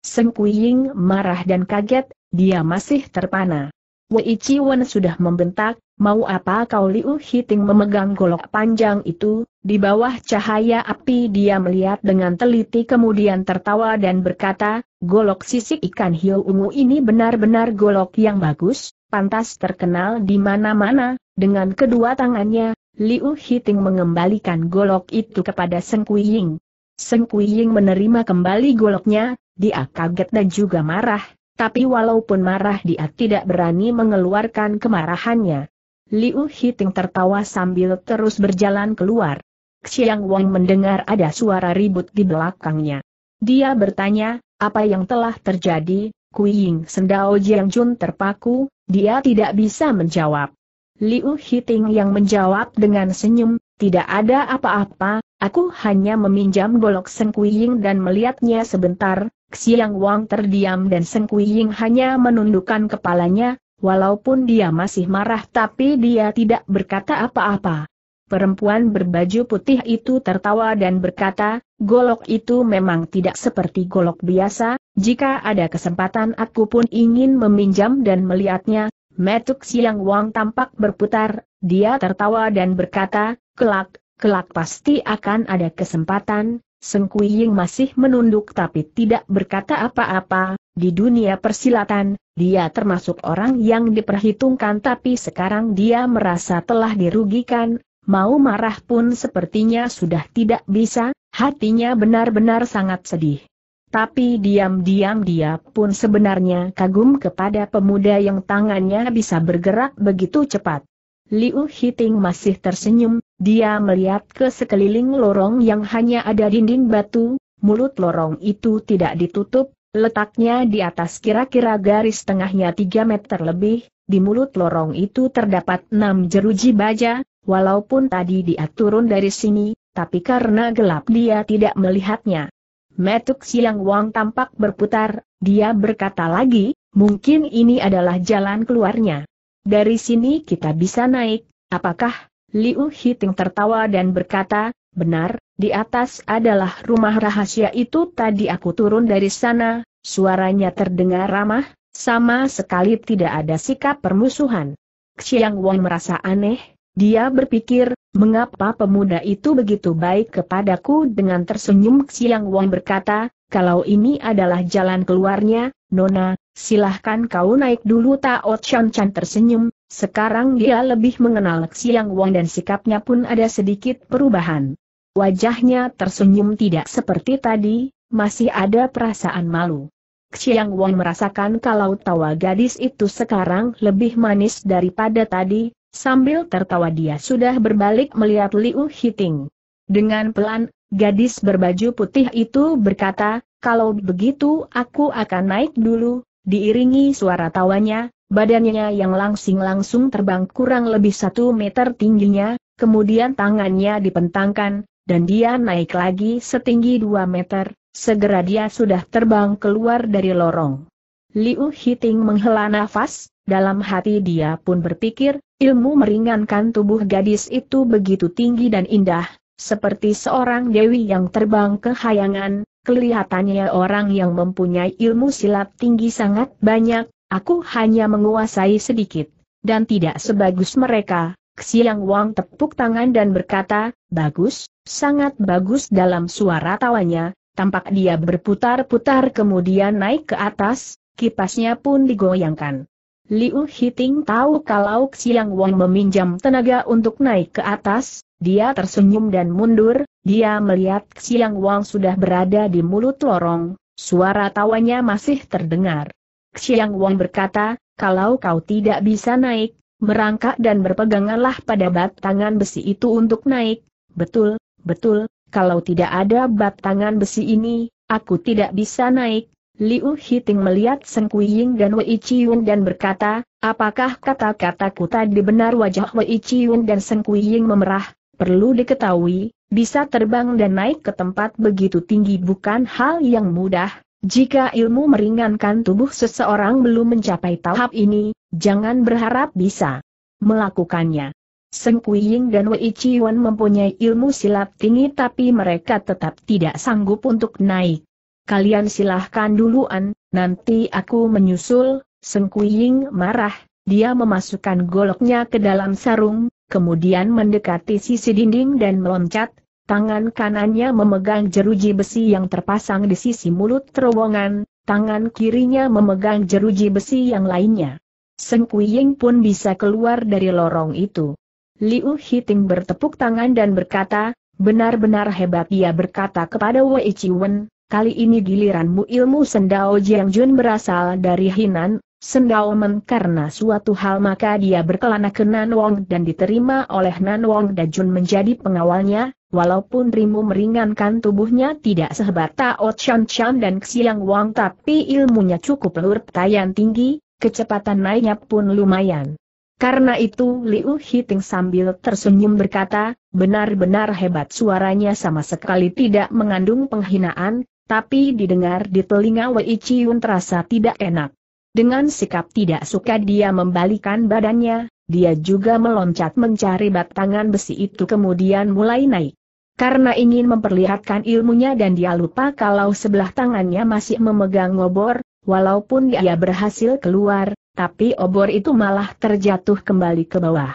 Seng Ying marah dan kaget, dia masih terpana. Wei Chiwen sudah membentak, mau apa kau Liu Hiting memegang golok panjang itu, di bawah cahaya api dia melihat dengan teliti kemudian tertawa dan berkata, golok sisik ikan hiu ungu ini benar-benar golok yang bagus, pantas terkenal di mana-mana, dengan kedua tangannya, Liu Hiting mengembalikan golok itu kepada Seng Ying. Seng Ying menerima kembali goloknya, dia kaget dan juga marah, tapi walaupun marah dia tidak berani mengeluarkan kemarahannya. Liu Hiting tertawa sambil terus berjalan keluar. Xiang Wang mendengar ada suara ribut di belakangnya. Dia bertanya, apa yang telah terjadi, Kuying Sendao Jiang Jun terpaku, dia tidak bisa menjawab. Liu Hiting yang menjawab dengan senyum, tidak ada apa-apa, aku hanya meminjam golok Seng Kuying dan melihatnya sebentar, Xiang Wang terdiam dan Seng Ying hanya menundukkan kepalanya, walaupun dia masih marah tapi dia tidak berkata apa-apa. Perempuan berbaju putih itu tertawa dan berkata, golok itu memang tidak seperti golok biasa, jika ada kesempatan aku pun ingin meminjam dan melihatnya. Metuk Siang Wang tampak berputar, dia tertawa dan berkata, kelak, kelak pasti akan ada kesempatan, Ying masih menunduk tapi tidak berkata apa-apa, di dunia persilatan, dia termasuk orang yang diperhitungkan tapi sekarang dia merasa telah dirugikan, mau marah pun sepertinya sudah tidak bisa, hatinya benar-benar sangat sedih. Tapi diam-diam dia pun sebenarnya kagum kepada pemuda yang tangannya bisa bergerak begitu cepat. Liu Hiting masih tersenyum, dia melihat ke sekeliling lorong yang hanya ada dinding batu, mulut lorong itu tidak ditutup, letaknya di atas kira-kira garis tengahnya 3 meter lebih, di mulut lorong itu terdapat enam jeruji baja, walaupun tadi dia turun dari sini, tapi karena gelap dia tidak melihatnya. Metuk Siang Wang tampak berputar, dia berkata lagi, mungkin ini adalah jalan keluarnya. Dari sini kita bisa naik, apakah Liu Hiting tertawa dan berkata, benar, di atas adalah rumah rahasia itu tadi aku turun dari sana, suaranya terdengar ramah, sama sekali tidak ada sikap permusuhan. Xiang Wang merasa aneh, dia berpikir, mengapa pemuda itu begitu baik kepadaku dengan tersenyum Xiang Wang berkata, kalau ini adalah jalan keluarnya, Nona, silahkan kau naik dulu Tao Chan Chan tersenyum, sekarang dia lebih mengenal Xiang Wang dan sikapnya pun ada sedikit perubahan. Wajahnya tersenyum tidak seperti tadi, masih ada perasaan malu. Xiang Wang merasakan kalau tawa gadis itu sekarang lebih manis daripada tadi, sambil tertawa dia sudah berbalik melihat Liu Hiting. Dengan pelan, gadis berbaju putih itu berkata, kalau begitu aku akan naik dulu, diiringi suara tawanya, Badannya yang langsing-langsung terbang kurang lebih satu meter tingginya, kemudian tangannya dipentangkan, dan dia naik lagi setinggi dua meter, segera dia sudah terbang keluar dari lorong. Liu Hiting menghela nafas, dalam hati dia pun berpikir, ilmu meringankan tubuh gadis itu begitu tinggi dan indah, seperti seorang dewi yang terbang ke hayangan, kelihatannya orang yang mempunyai ilmu silat tinggi sangat banyak, Aku hanya menguasai sedikit, dan tidak sebagus mereka. Xiang Wang tepuk tangan dan berkata, bagus, sangat bagus dalam suara tawanya, tampak dia berputar-putar kemudian naik ke atas, kipasnya pun digoyangkan. Liu Hiting tahu kalau Xiang Wang meminjam tenaga untuk naik ke atas, dia tersenyum dan mundur, dia melihat Xiang Wang sudah berada di mulut lorong, suara tawanya masih terdengar. Xiang Wang berkata, kalau kau tidak bisa naik, merangkak dan berpeganganlah pada batangan besi itu untuk naik. Betul, betul, kalau tidak ada batangan besi ini, aku tidak bisa naik. Liu Hiting melihat Seng Kuying dan Wei Chiyun dan berkata, apakah kata-kataku tadi benar wajah Wei Chiyun dan Seng Kuying memerah, perlu diketahui, bisa terbang dan naik ke tempat begitu tinggi bukan hal yang mudah, jika ilmu meringankan tubuh seseorang belum mencapai tahap ini, jangan berharap bisa melakukannya. Seng Ying dan Wei Chiwan mempunyai ilmu silat tinggi tapi mereka tetap tidak sanggup untuk naik. Kalian silahkan duluan, nanti aku menyusul, Seng Ying marah, dia memasukkan goloknya ke dalam sarung, kemudian mendekati sisi dinding dan meloncat, Tangan kanannya memegang jeruji besi yang terpasang di sisi mulut terowongan, tangan kirinya memegang jeruji besi yang lainnya. Seng Ying pun bisa keluar dari lorong itu. Liu Hiting bertepuk tangan dan berkata, benar-benar hebat ia berkata kepada Wei Chiwen, kali ini giliranmu ilmu Sendao Jiang Jun berasal dari Hinan, Sendao Men karena suatu hal maka dia berkelana ke Nan Wong dan diterima oleh Nan Wong dan Jun menjadi pengawalnya, Walaupun Rimu meringankan tubuhnya tidak sehebat Tao Chan Chan dan Xiang Wang tapi ilmunya cukup luar tayan tinggi, kecepatan naiknya pun lumayan. Karena itu Liu Hiting sambil tersenyum berkata, benar-benar hebat suaranya sama sekali tidak mengandung penghinaan, tapi didengar di telinga Wei Chiyun terasa tidak enak. Dengan sikap tidak suka dia membalikan badannya, dia juga meloncat mencari batangan besi itu kemudian mulai naik. Karena ingin memperlihatkan ilmunya dan dia lupa kalau sebelah tangannya masih memegang obor, walaupun dia berhasil keluar, tapi obor itu malah terjatuh kembali ke bawah.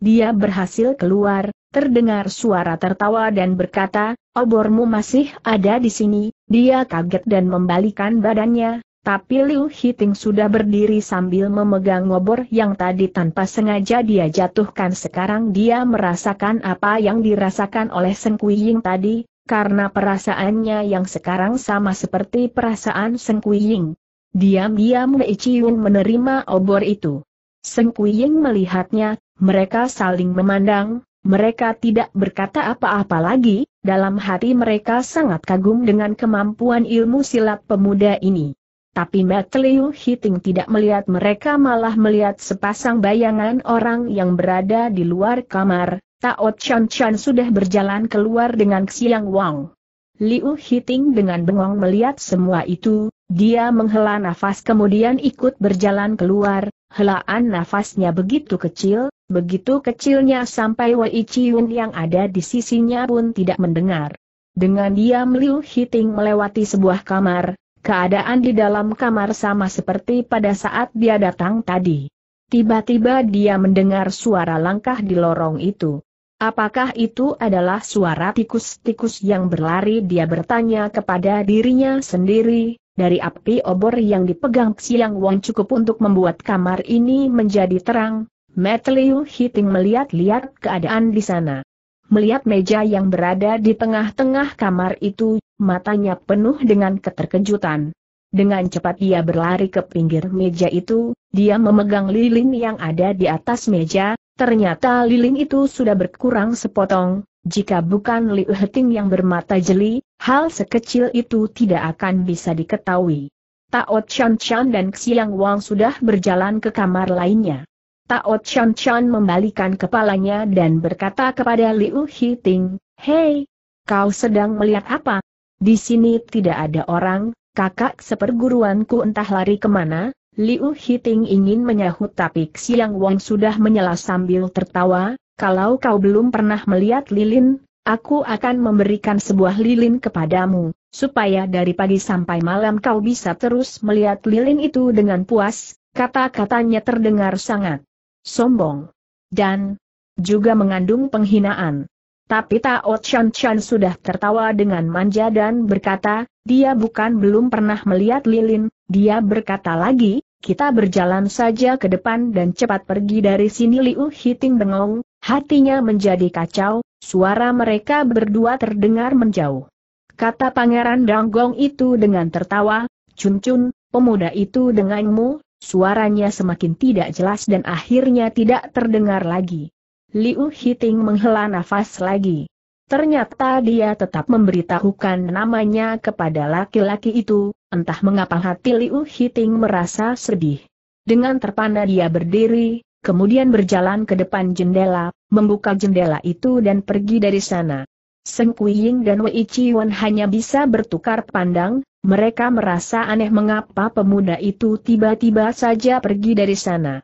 Dia berhasil keluar, terdengar suara tertawa dan berkata, obormu masih ada di sini, dia kaget dan membalikan badannya, tapi Liu Hiting sudah berdiri sambil memegang ngobor yang tadi tanpa sengaja dia jatuhkan sekarang dia merasakan apa yang dirasakan oleh Seng Kuying tadi, karena perasaannya yang sekarang sama seperti perasaan Seng Kuying. Diam-diam Wei Chiyun menerima obor itu. Seng Kuying melihatnya, mereka saling memandang, mereka tidak berkata apa-apa lagi, dalam hati mereka sangat kagum dengan kemampuan ilmu silat pemuda ini. Tapi Liu Hiting tidak melihat mereka malah melihat sepasang bayangan orang yang berada di luar kamar, Tao Chan Chan sudah berjalan keluar dengan Xiang Wang. Liu Hiting dengan bengong melihat semua itu, dia menghela nafas kemudian ikut berjalan keluar, helaan nafasnya begitu kecil, begitu kecilnya sampai Wei Chiyun yang ada di sisinya pun tidak mendengar. Dengan diam Liu Hiting melewati sebuah kamar, Keadaan di dalam kamar sama seperti pada saat dia datang tadi. Tiba-tiba dia mendengar suara langkah di lorong itu. Apakah itu adalah suara tikus-tikus yang berlari? Dia bertanya kepada dirinya sendiri, dari api obor yang dipegang Siang Wong cukup untuk membuat kamar ini menjadi terang. Matthew Hitting melihat-lihat keadaan di sana. Melihat meja yang berada di tengah-tengah kamar itu, matanya penuh dengan keterkejutan. Dengan cepat ia berlari ke pinggir meja itu, dia memegang lilin yang ada di atas meja, ternyata lilin itu sudah berkurang sepotong, jika bukan Liu Heting yang bermata jeli, hal sekecil itu tidak akan bisa diketahui. Tao Chan Chan dan Xiang Wang sudah berjalan ke kamar lainnya. Tao Chan Chan membalikan kepalanya dan berkata kepada Liu Heting, Hei, kau sedang melihat apa? Di sini tidak ada orang, kakak seperguruanku entah lari kemana, Liu Hiting ingin menyahut tapi Xiang Wang sudah menyela sambil tertawa, kalau kau belum pernah melihat lilin, aku akan memberikan sebuah lilin kepadamu, supaya dari pagi sampai malam kau bisa terus melihat lilin itu dengan puas, kata-katanya terdengar sangat sombong. Dan juga mengandung penghinaan. Tapi Tao Chan Chan sudah tertawa dengan manja dan berkata, dia bukan belum pernah melihat lilin, dia berkata lagi, kita berjalan saja ke depan dan cepat pergi dari sini Liu Hiting bengong, hatinya menjadi kacau, suara mereka berdua terdengar menjauh. Kata Pangeran Danggong itu dengan tertawa, Chun Chun, pemuda itu denganmu, suaranya semakin tidak jelas dan akhirnya tidak terdengar lagi. Liu Hiting menghela nafas lagi. Ternyata dia tetap memberitahukan namanya kepada laki-laki itu, entah mengapa hati Liu Hiting merasa sedih. Dengan terpana dia berdiri, kemudian berjalan ke depan jendela, membuka jendela itu dan pergi dari sana. Seng Ying dan Wei Chiwan hanya bisa bertukar pandang, mereka merasa aneh mengapa pemuda itu tiba-tiba saja pergi dari sana.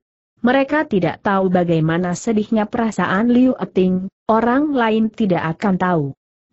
Mereka tidak tahu bagaimana sedihnya perasaan Liu Eting, orang lain tidak akan tahu.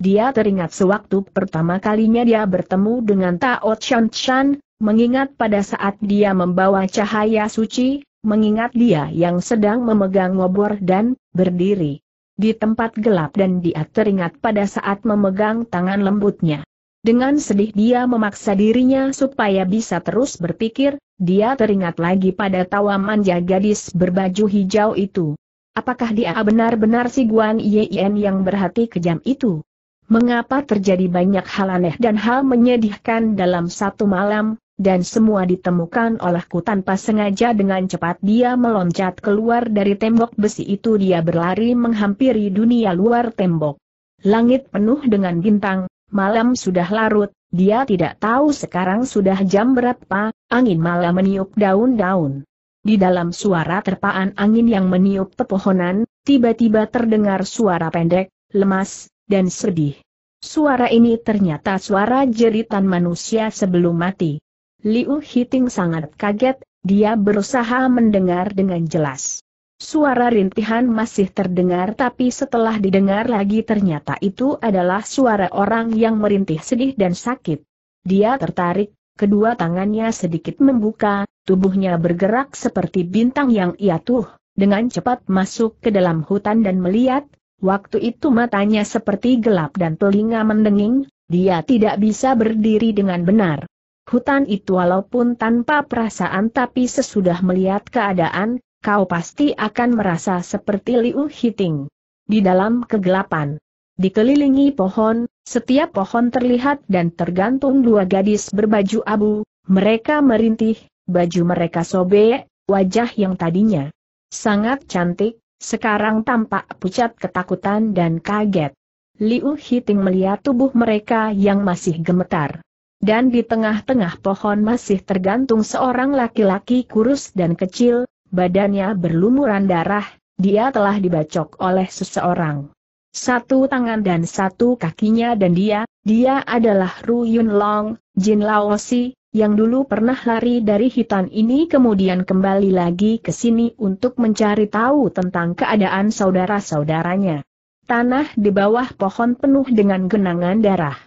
Dia teringat sewaktu pertama kalinya dia bertemu dengan Tao Chan Chan, mengingat pada saat dia membawa cahaya suci, mengingat dia yang sedang memegang ngobor dan berdiri di tempat gelap dan dia teringat pada saat memegang tangan lembutnya. Dengan sedih dia memaksa dirinya supaya bisa terus berpikir, dia teringat lagi pada tawa manja gadis berbaju hijau itu. Apakah dia benar-benar si Guan Yien yang berhati kejam itu? Mengapa terjadi banyak hal aneh dan hal menyedihkan dalam satu malam, dan semua ditemukan olehku tanpa sengaja dengan cepat dia meloncat keluar dari tembok besi itu dia berlari menghampiri dunia luar tembok. Langit penuh dengan bintang, malam sudah larut, dia tidak tahu sekarang sudah jam berapa, angin malam meniup daun-daun. Di dalam suara terpaan angin yang meniup pepohonan, tiba-tiba terdengar suara pendek, lemas, dan sedih. Suara ini ternyata suara jeritan manusia sebelum mati. Liu Hiting sangat kaget, dia berusaha mendengar dengan jelas. Suara rintihan masih terdengar tapi setelah didengar lagi ternyata itu adalah suara orang yang merintih sedih dan sakit. Dia tertarik, kedua tangannya sedikit membuka, tubuhnya bergerak seperti bintang yang ia tuh, dengan cepat masuk ke dalam hutan dan melihat, waktu itu matanya seperti gelap dan telinga mendenging, dia tidak bisa berdiri dengan benar. Hutan itu walaupun tanpa perasaan tapi sesudah melihat keadaan, kau pasti akan merasa seperti Liu Hiting. Di dalam kegelapan, dikelilingi pohon, setiap pohon terlihat dan tergantung dua gadis berbaju abu, mereka merintih, baju mereka sobek, wajah yang tadinya sangat cantik, sekarang tampak pucat ketakutan dan kaget. Liu Hiting melihat tubuh mereka yang masih gemetar. Dan di tengah-tengah pohon masih tergantung seorang laki-laki kurus dan kecil, badannya berlumuran darah, dia telah dibacok oleh seseorang. Satu tangan dan satu kakinya dan dia, dia adalah Ru Yun Long, Jin Laosi, yang dulu pernah lari dari hitan ini kemudian kembali lagi ke sini untuk mencari tahu tentang keadaan saudara-saudaranya. Tanah di bawah pohon penuh dengan genangan darah.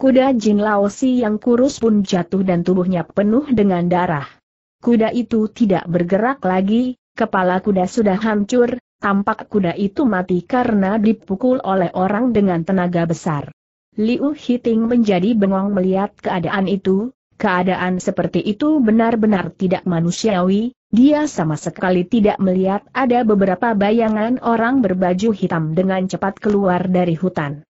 Kuda Jin Laosi yang kurus pun jatuh dan tubuhnya penuh dengan darah kuda itu tidak bergerak lagi, kepala kuda sudah hancur, tampak kuda itu mati karena dipukul oleh orang dengan tenaga besar. Liu Hiting menjadi bengong melihat keadaan itu, keadaan seperti itu benar-benar tidak manusiawi, dia sama sekali tidak melihat ada beberapa bayangan orang berbaju hitam dengan cepat keluar dari hutan.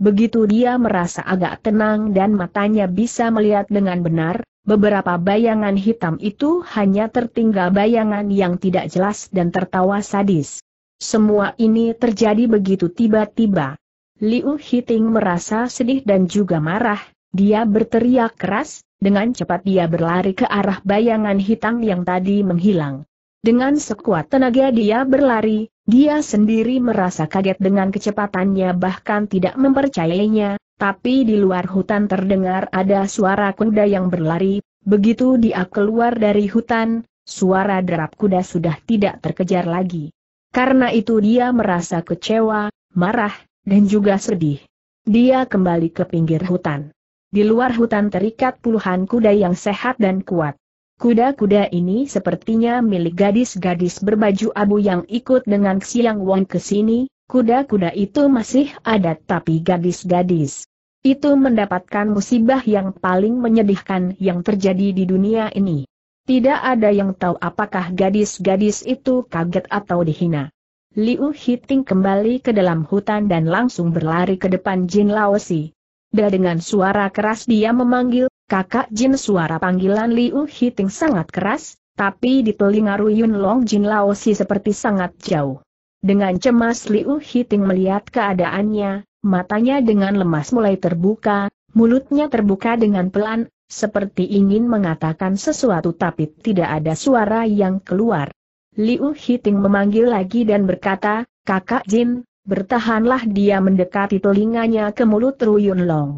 Begitu dia merasa agak tenang dan matanya bisa melihat dengan benar, Beberapa bayangan hitam itu hanya tertinggal bayangan yang tidak jelas dan tertawa sadis. Semua ini terjadi begitu tiba-tiba. Liu Hiting merasa sedih dan juga marah, dia berteriak keras, dengan cepat dia berlari ke arah bayangan hitam yang tadi menghilang. Dengan sekuat tenaga dia berlari, dia sendiri merasa kaget dengan kecepatannya bahkan tidak mempercayainya, tapi di luar hutan terdengar ada suara kuda yang berlari, begitu dia keluar dari hutan, suara derap kuda sudah tidak terkejar lagi. Karena itu dia merasa kecewa, marah, dan juga sedih. Dia kembali ke pinggir hutan. Di luar hutan terikat puluhan kuda yang sehat dan kuat. Kuda-kuda ini sepertinya milik gadis-gadis berbaju abu yang ikut dengan Siang Wang ke sini, kuda-kuda itu masih ada tapi gadis-gadis itu mendapatkan musibah yang paling menyedihkan yang terjadi di dunia ini. Tidak ada yang tahu apakah gadis-gadis itu kaget atau dihina. Liu Hiting kembali ke dalam hutan dan langsung berlari ke depan Jin Laosi. Dan dengan suara keras dia memanggil, kakak Jin suara panggilan Liu Hiting sangat keras, tapi di telinga Ruyun Long Jin Laosi seperti sangat jauh. Dengan cemas Liu Hiting melihat keadaannya, matanya dengan lemas mulai terbuka, mulutnya terbuka dengan pelan, seperti ingin mengatakan sesuatu tapi tidak ada suara yang keluar. Liu Hiting memanggil lagi dan berkata, kakak Jin, bertahanlah dia mendekati telinganya ke mulut Yun Long.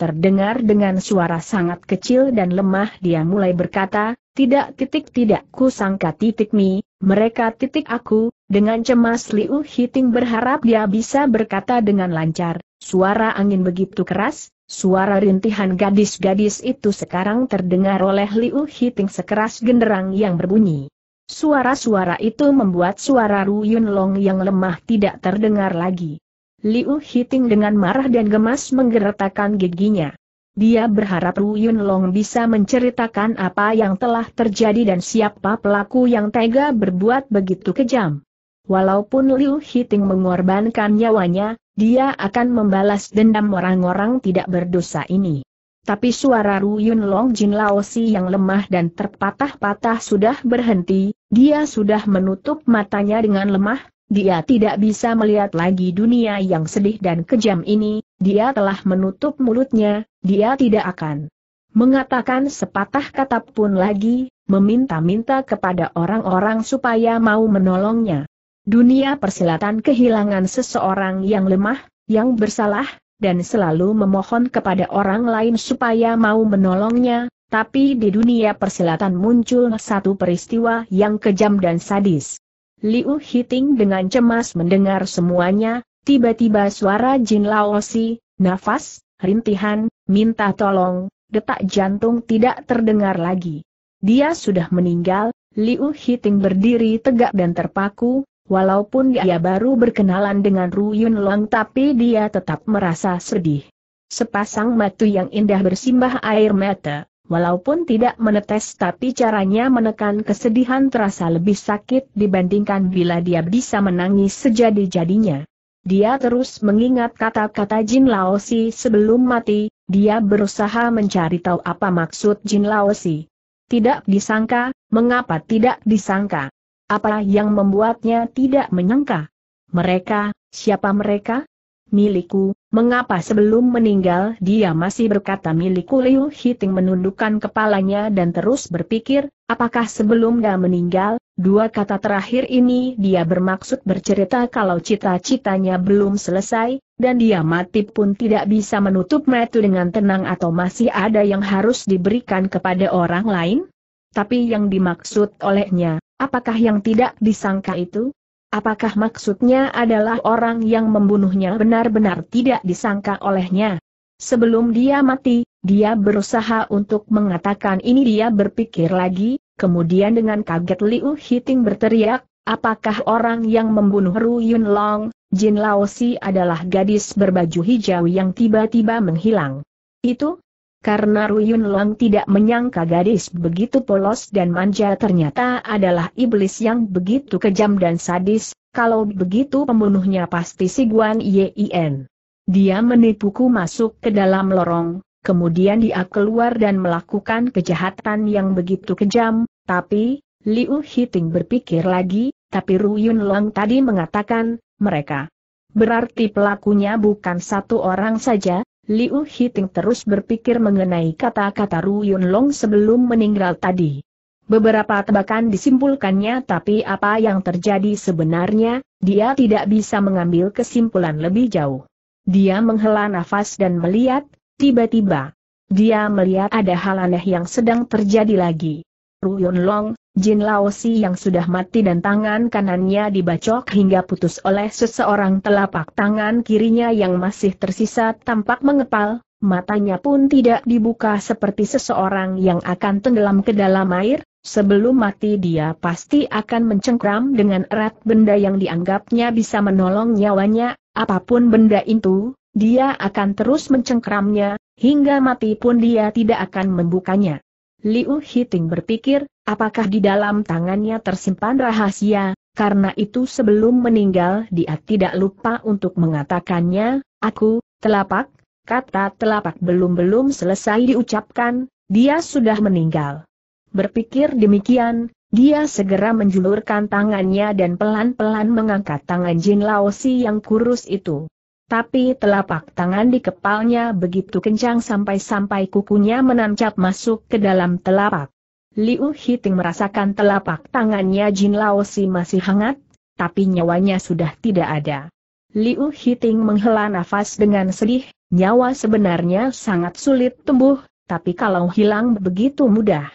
Terdengar dengan suara sangat kecil dan lemah dia mulai berkata, tidak titik tidak sangka titik mi, mereka titik aku, dengan cemas Liu Hiting berharap dia bisa berkata dengan lancar, suara angin begitu keras, suara rintihan gadis-gadis itu sekarang terdengar oleh Liu Hiting sekeras genderang yang berbunyi. Suara-suara itu membuat suara Ru Yun Long yang lemah tidak terdengar lagi. Liu Hiting dengan marah dan gemas menggeretakkan giginya. Dia berharap Yun Long bisa menceritakan apa yang telah terjadi dan siapa pelaku yang tega berbuat begitu kejam. Walaupun Liu Hiting mengorbankan nyawanya, dia akan membalas dendam orang-orang tidak berdosa ini. Tapi suara Yun Long Jin Si yang lemah dan terpatah-patah sudah berhenti, dia sudah menutup matanya dengan lemah, dia tidak bisa melihat lagi dunia yang sedih dan kejam ini, dia telah menutup mulutnya, dia tidak akan mengatakan sepatah kata pun lagi, meminta-minta kepada orang-orang supaya mau menolongnya. Dunia persilatan kehilangan seseorang yang lemah, yang bersalah, dan selalu memohon kepada orang lain supaya mau menolongnya, tapi di dunia persilatan muncul satu peristiwa yang kejam dan sadis. Liu Hiting dengan cemas mendengar semuanya, tiba-tiba suara Jin Laosi, nafas, rintihan, minta tolong, detak jantung tidak terdengar lagi. Dia sudah meninggal, Liu Hiting berdiri tegak dan terpaku, walaupun dia baru berkenalan dengan Ru Yun Long tapi dia tetap merasa sedih. Sepasang mata yang indah bersimbah air mata. Walaupun tidak menetes tapi caranya menekan kesedihan terasa lebih sakit dibandingkan bila dia bisa menangis sejadi-jadinya. Dia terus mengingat kata-kata Jin Laosi sebelum mati, dia berusaha mencari tahu apa maksud Jin Laosi. Tidak disangka, mengapa tidak disangka? Apa yang membuatnya tidak menyangka? Mereka, siapa mereka? milikku, mengapa sebelum meninggal dia masih berkata milikku Liu Hiting menundukkan kepalanya dan terus berpikir, apakah sebelum dia meninggal, dua kata terakhir ini dia bermaksud bercerita kalau cita-citanya belum selesai, dan dia mati pun tidak bisa menutup metu dengan tenang atau masih ada yang harus diberikan kepada orang lain? Tapi yang dimaksud olehnya, apakah yang tidak disangka itu? Apakah maksudnya adalah orang yang membunuhnya benar-benar tidak disangka olehnya? Sebelum dia mati, dia berusaha untuk mengatakan ini dia berpikir lagi, kemudian dengan kaget Liu Hiting berteriak, apakah orang yang membunuh Ru Yun Long, Jin Laosi adalah gadis berbaju hijau yang tiba-tiba menghilang? Itu, karena Ruyun Long tidak menyangka gadis begitu polos dan manja ternyata adalah iblis yang begitu kejam dan sadis, kalau begitu pembunuhnya pasti si Guan Yin. Dia menipuku masuk ke dalam lorong, kemudian dia keluar dan melakukan kejahatan yang begitu kejam, tapi, Liu Hiting berpikir lagi, tapi Ruyun Long tadi mengatakan, mereka. Berarti pelakunya bukan satu orang saja, Liu Hiting terus berpikir mengenai kata-kata Ru Yun Long sebelum meninggal tadi. Beberapa tebakan disimpulkannya tapi apa yang terjadi sebenarnya, dia tidak bisa mengambil kesimpulan lebih jauh. Dia menghela nafas dan melihat, tiba-tiba, dia melihat ada hal aneh yang sedang terjadi lagi. Ru Yun Long, Jin Laosi yang sudah mati dan tangan kanannya dibacok hingga putus oleh seseorang telapak tangan kirinya yang masih tersisa tampak mengepal, matanya pun tidak dibuka seperti seseorang yang akan tenggelam ke dalam air, sebelum mati dia pasti akan mencengkram dengan erat benda yang dianggapnya bisa menolong nyawanya, apapun benda itu, dia akan terus mencengkramnya, hingga mati pun dia tidak akan membukanya. Liu Hiting berpikir, Apakah di dalam tangannya tersimpan rahasia, karena itu sebelum meninggal dia tidak lupa untuk mengatakannya, aku, telapak, kata telapak belum-belum selesai diucapkan, dia sudah meninggal. Berpikir demikian, dia segera menjulurkan tangannya dan pelan-pelan mengangkat tangan Jin Laosi yang kurus itu. Tapi telapak tangan di kepalnya begitu kencang sampai-sampai kukunya menancap masuk ke dalam telapak. Liu Hiting merasakan telapak tangannya Jin Laosi masih hangat, tapi nyawanya sudah tidak ada. Liu Hiting menghela nafas dengan sedih, nyawa sebenarnya sangat sulit tumbuh, tapi kalau hilang begitu mudah.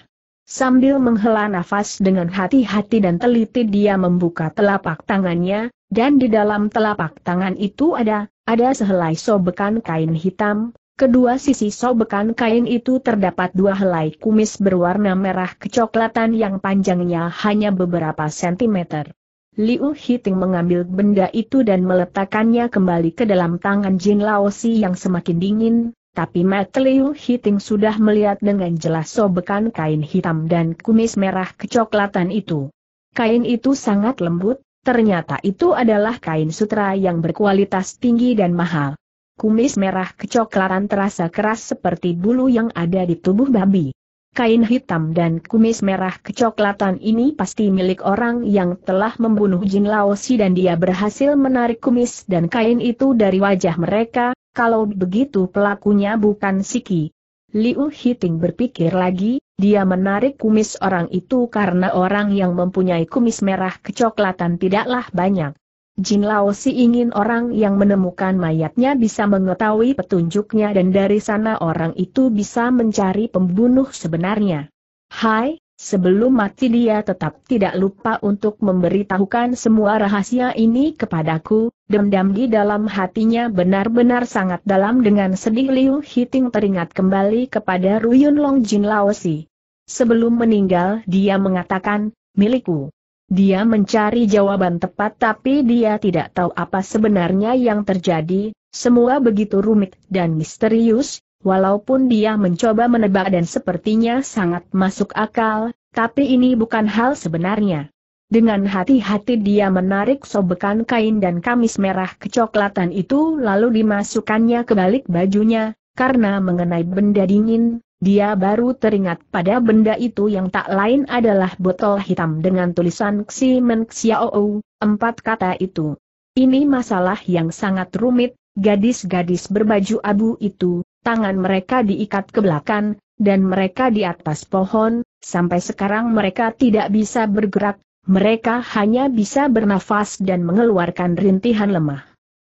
Sambil menghela nafas dengan hati-hati dan teliti dia membuka telapak tangannya, dan di dalam telapak tangan itu ada, ada sehelai sobekan kain hitam, Kedua sisi sobekan kain itu terdapat dua helai kumis berwarna merah kecoklatan yang panjangnya hanya beberapa sentimeter. Liu Hiting mengambil benda itu dan meletakkannya kembali ke dalam tangan Jin Laosi yang semakin dingin, tapi mata Liu Hiting sudah melihat dengan jelas sobekan kain hitam dan kumis merah kecoklatan itu. Kain itu sangat lembut, ternyata itu adalah kain sutra yang berkualitas tinggi dan mahal kumis merah kecoklatan terasa keras seperti bulu yang ada di tubuh babi. Kain hitam dan kumis merah kecoklatan ini pasti milik orang yang telah membunuh Jin Laosi dan dia berhasil menarik kumis dan kain itu dari wajah mereka, kalau begitu pelakunya bukan Siki. Liu Hiting berpikir lagi, dia menarik kumis orang itu karena orang yang mempunyai kumis merah kecoklatan tidaklah banyak. Jin Lao Si ingin orang yang menemukan mayatnya bisa mengetahui petunjuknya dan dari sana orang itu bisa mencari pembunuh sebenarnya. Hai, sebelum mati dia tetap tidak lupa untuk memberitahukan semua rahasia ini kepadaku, dendam di dalam hatinya benar-benar sangat dalam dengan sedih Liu Hiting teringat kembali kepada Ruyun Long Jin Lao Si. Sebelum meninggal dia mengatakan, milikku. Dia mencari jawaban tepat tapi dia tidak tahu apa sebenarnya yang terjadi, semua begitu rumit dan misterius, walaupun dia mencoba menebak dan sepertinya sangat masuk akal, tapi ini bukan hal sebenarnya. Dengan hati-hati dia menarik sobekan kain dan kamis merah kecoklatan itu lalu dimasukkannya ke balik bajunya, karena mengenai benda dingin, dia baru teringat pada benda itu yang tak lain adalah botol hitam dengan tulisan Xi Men Xiao, empat kata itu. Ini masalah yang sangat rumit, gadis-gadis berbaju abu itu, tangan mereka diikat ke belakang, dan mereka di atas pohon, sampai sekarang mereka tidak bisa bergerak, mereka hanya bisa bernafas dan mengeluarkan rintihan lemah.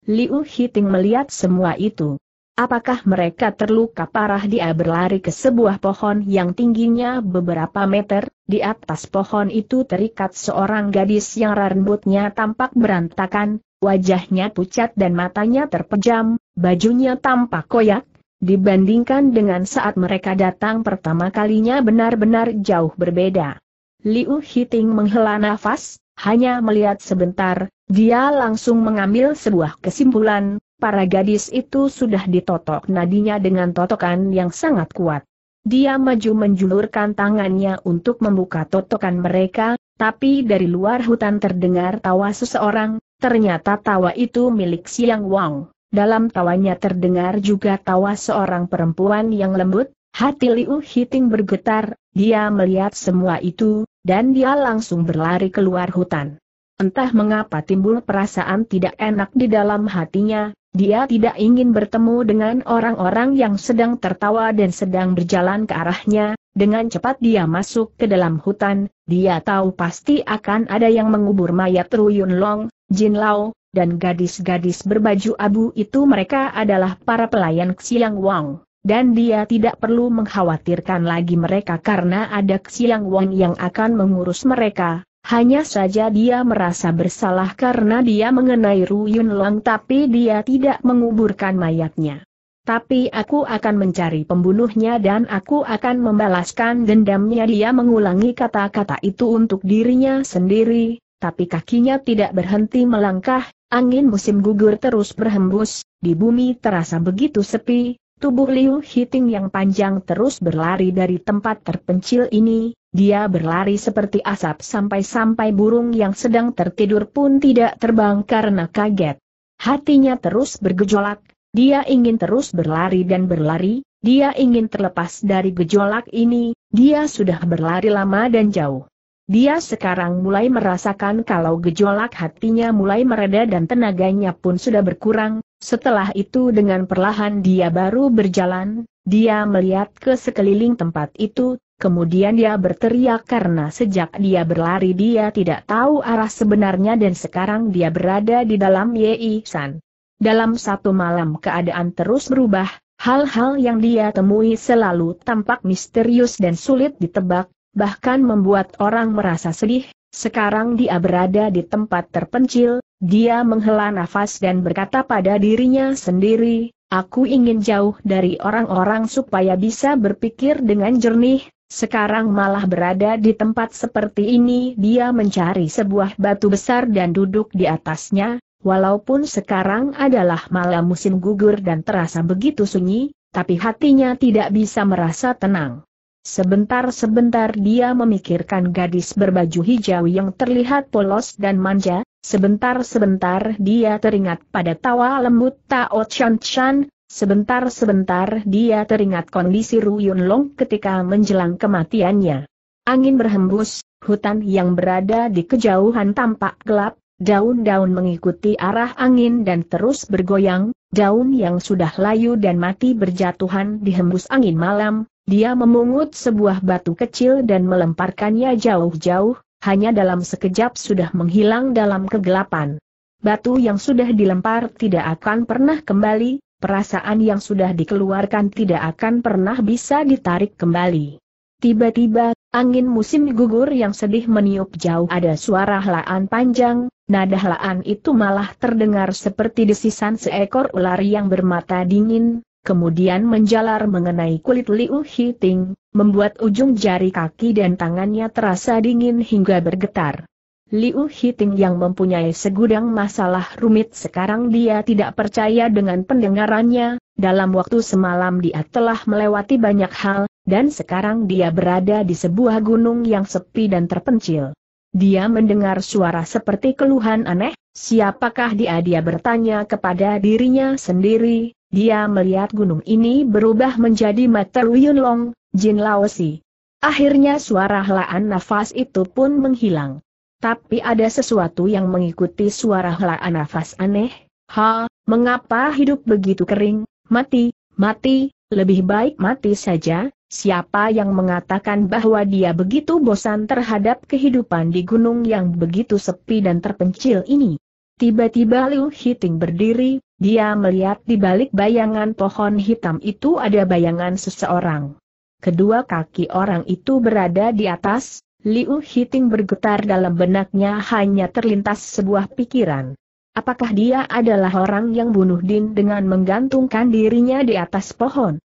Liu Hiting melihat semua itu. Apakah mereka terluka parah dia berlari ke sebuah pohon yang tingginya beberapa meter, di atas pohon itu terikat seorang gadis yang rambutnya tampak berantakan, wajahnya pucat dan matanya terpejam, bajunya tampak koyak, dibandingkan dengan saat mereka datang pertama kalinya benar-benar jauh berbeda. Liu Hiting menghela nafas, hanya melihat sebentar, dia langsung mengambil sebuah kesimpulan, para gadis itu sudah ditotok nadinya dengan totokan yang sangat kuat. Dia maju menjulurkan tangannya untuk membuka totokan mereka, tapi dari luar hutan terdengar tawa seseorang, ternyata tawa itu milik Siang Wang. Dalam tawanya terdengar juga tawa seorang perempuan yang lembut, hati Liu Hiting bergetar, dia melihat semua itu, dan dia langsung berlari keluar hutan. Entah mengapa timbul perasaan tidak enak di dalam hatinya, dia tidak ingin bertemu dengan orang-orang yang sedang tertawa dan sedang berjalan ke arahnya, dengan cepat dia masuk ke dalam hutan, dia tahu pasti akan ada yang mengubur mayat Ruyun Long, Jin Lao, dan gadis-gadis berbaju abu itu mereka adalah para pelayan Xiang Wang. Dan dia tidak perlu mengkhawatirkan lagi mereka karena ada Xiang Wang yang akan mengurus mereka, hanya saja dia merasa bersalah karena dia mengenai Ru Yun Lang tapi dia tidak menguburkan mayatnya. Tapi aku akan mencari pembunuhnya dan aku akan membalaskan dendamnya dia mengulangi kata-kata itu untuk dirinya sendiri, tapi kakinya tidak berhenti melangkah, angin musim gugur terus berhembus, di bumi terasa begitu sepi, Tubuh Liu Hiting yang panjang terus berlari dari tempat terpencil ini, dia berlari seperti asap sampai-sampai burung yang sedang tertidur pun tidak terbang karena kaget. Hatinya terus bergejolak, dia ingin terus berlari dan berlari, dia ingin terlepas dari gejolak ini, dia sudah berlari lama dan jauh. Dia sekarang mulai merasakan kalau gejolak hatinya mulai mereda dan tenaganya pun sudah berkurang, setelah itu dengan perlahan dia baru berjalan, dia melihat ke sekeliling tempat itu, kemudian dia berteriak karena sejak dia berlari dia tidak tahu arah sebenarnya dan sekarang dia berada di dalam Yei San. Dalam satu malam keadaan terus berubah, hal-hal yang dia temui selalu tampak misterius dan sulit ditebak, bahkan membuat orang merasa sedih, sekarang dia berada di tempat terpencil, dia menghela nafas dan berkata pada dirinya sendiri, aku ingin jauh dari orang-orang supaya bisa berpikir dengan jernih, sekarang malah berada di tempat seperti ini dia mencari sebuah batu besar dan duduk di atasnya, walaupun sekarang adalah malam musim gugur dan terasa begitu sunyi, tapi hatinya tidak bisa merasa tenang. Sebentar-sebentar dia memikirkan gadis berbaju hijau yang terlihat polos dan manja, Sebentar-sebentar dia teringat pada tawa lembut Tao Chan Chan, sebentar-sebentar dia teringat kondisi Ru Yun Long ketika menjelang kematiannya. Angin berhembus, hutan yang berada di kejauhan tampak gelap, daun-daun mengikuti arah angin dan terus bergoyang, daun yang sudah layu dan mati berjatuhan dihembus angin malam, dia memungut sebuah batu kecil dan melemparkannya jauh-jauh, hanya dalam sekejap sudah menghilang dalam kegelapan. Batu yang sudah dilempar tidak akan pernah kembali, perasaan yang sudah dikeluarkan tidak akan pernah bisa ditarik kembali. Tiba-tiba, angin musim gugur yang sedih meniup jauh ada suara helaan panjang, nada helaan itu malah terdengar seperti desisan seekor ular yang bermata dingin, kemudian menjalar mengenai kulit Liu Hiting, membuat ujung jari kaki dan tangannya terasa dingin hingga bergetar. Liu Hiting yang mempunyai segudang masalah rumit sekarang dia tidak percaya dengan pendengarannya, dalam waktu semalam dia telah melewati banyak hal, dan sekarang dia berada di sebuah gunung yang sepi dan terpencil. Dia mendengar suara seperti keluhan aneh, siapakah dia dia bertanya kepada dirinya sendiri, dia melihat gunung ini berubah menjadi mata Yunlong, Jin Laosi. Akhirnya suara helaan nafas itu pun menghilang. Tapi ada sesuatu yang mengikuti suara helaan nafas aneh. Ha, mengapa hidup begitu kering? Mati, mati, lebih baik mati saja. Siapa yang mengatakan bahwa dia begitu bosan terhadap kehidupan di gunung yang begitu sepi dan terpencil ini? Tiba-tiba Liu Hiting berdiri, dia melihat di balik bayangan pohon hitam itu ada bayangan seseorang kedua kaki orang itu berada di atas, Liu Hiting bergetar dalam benaknya hanya terlintas sebuah pikiran. Apakah dia adalah orang yang bunuh Din dengan menggantungkan dirinya di atas pohon?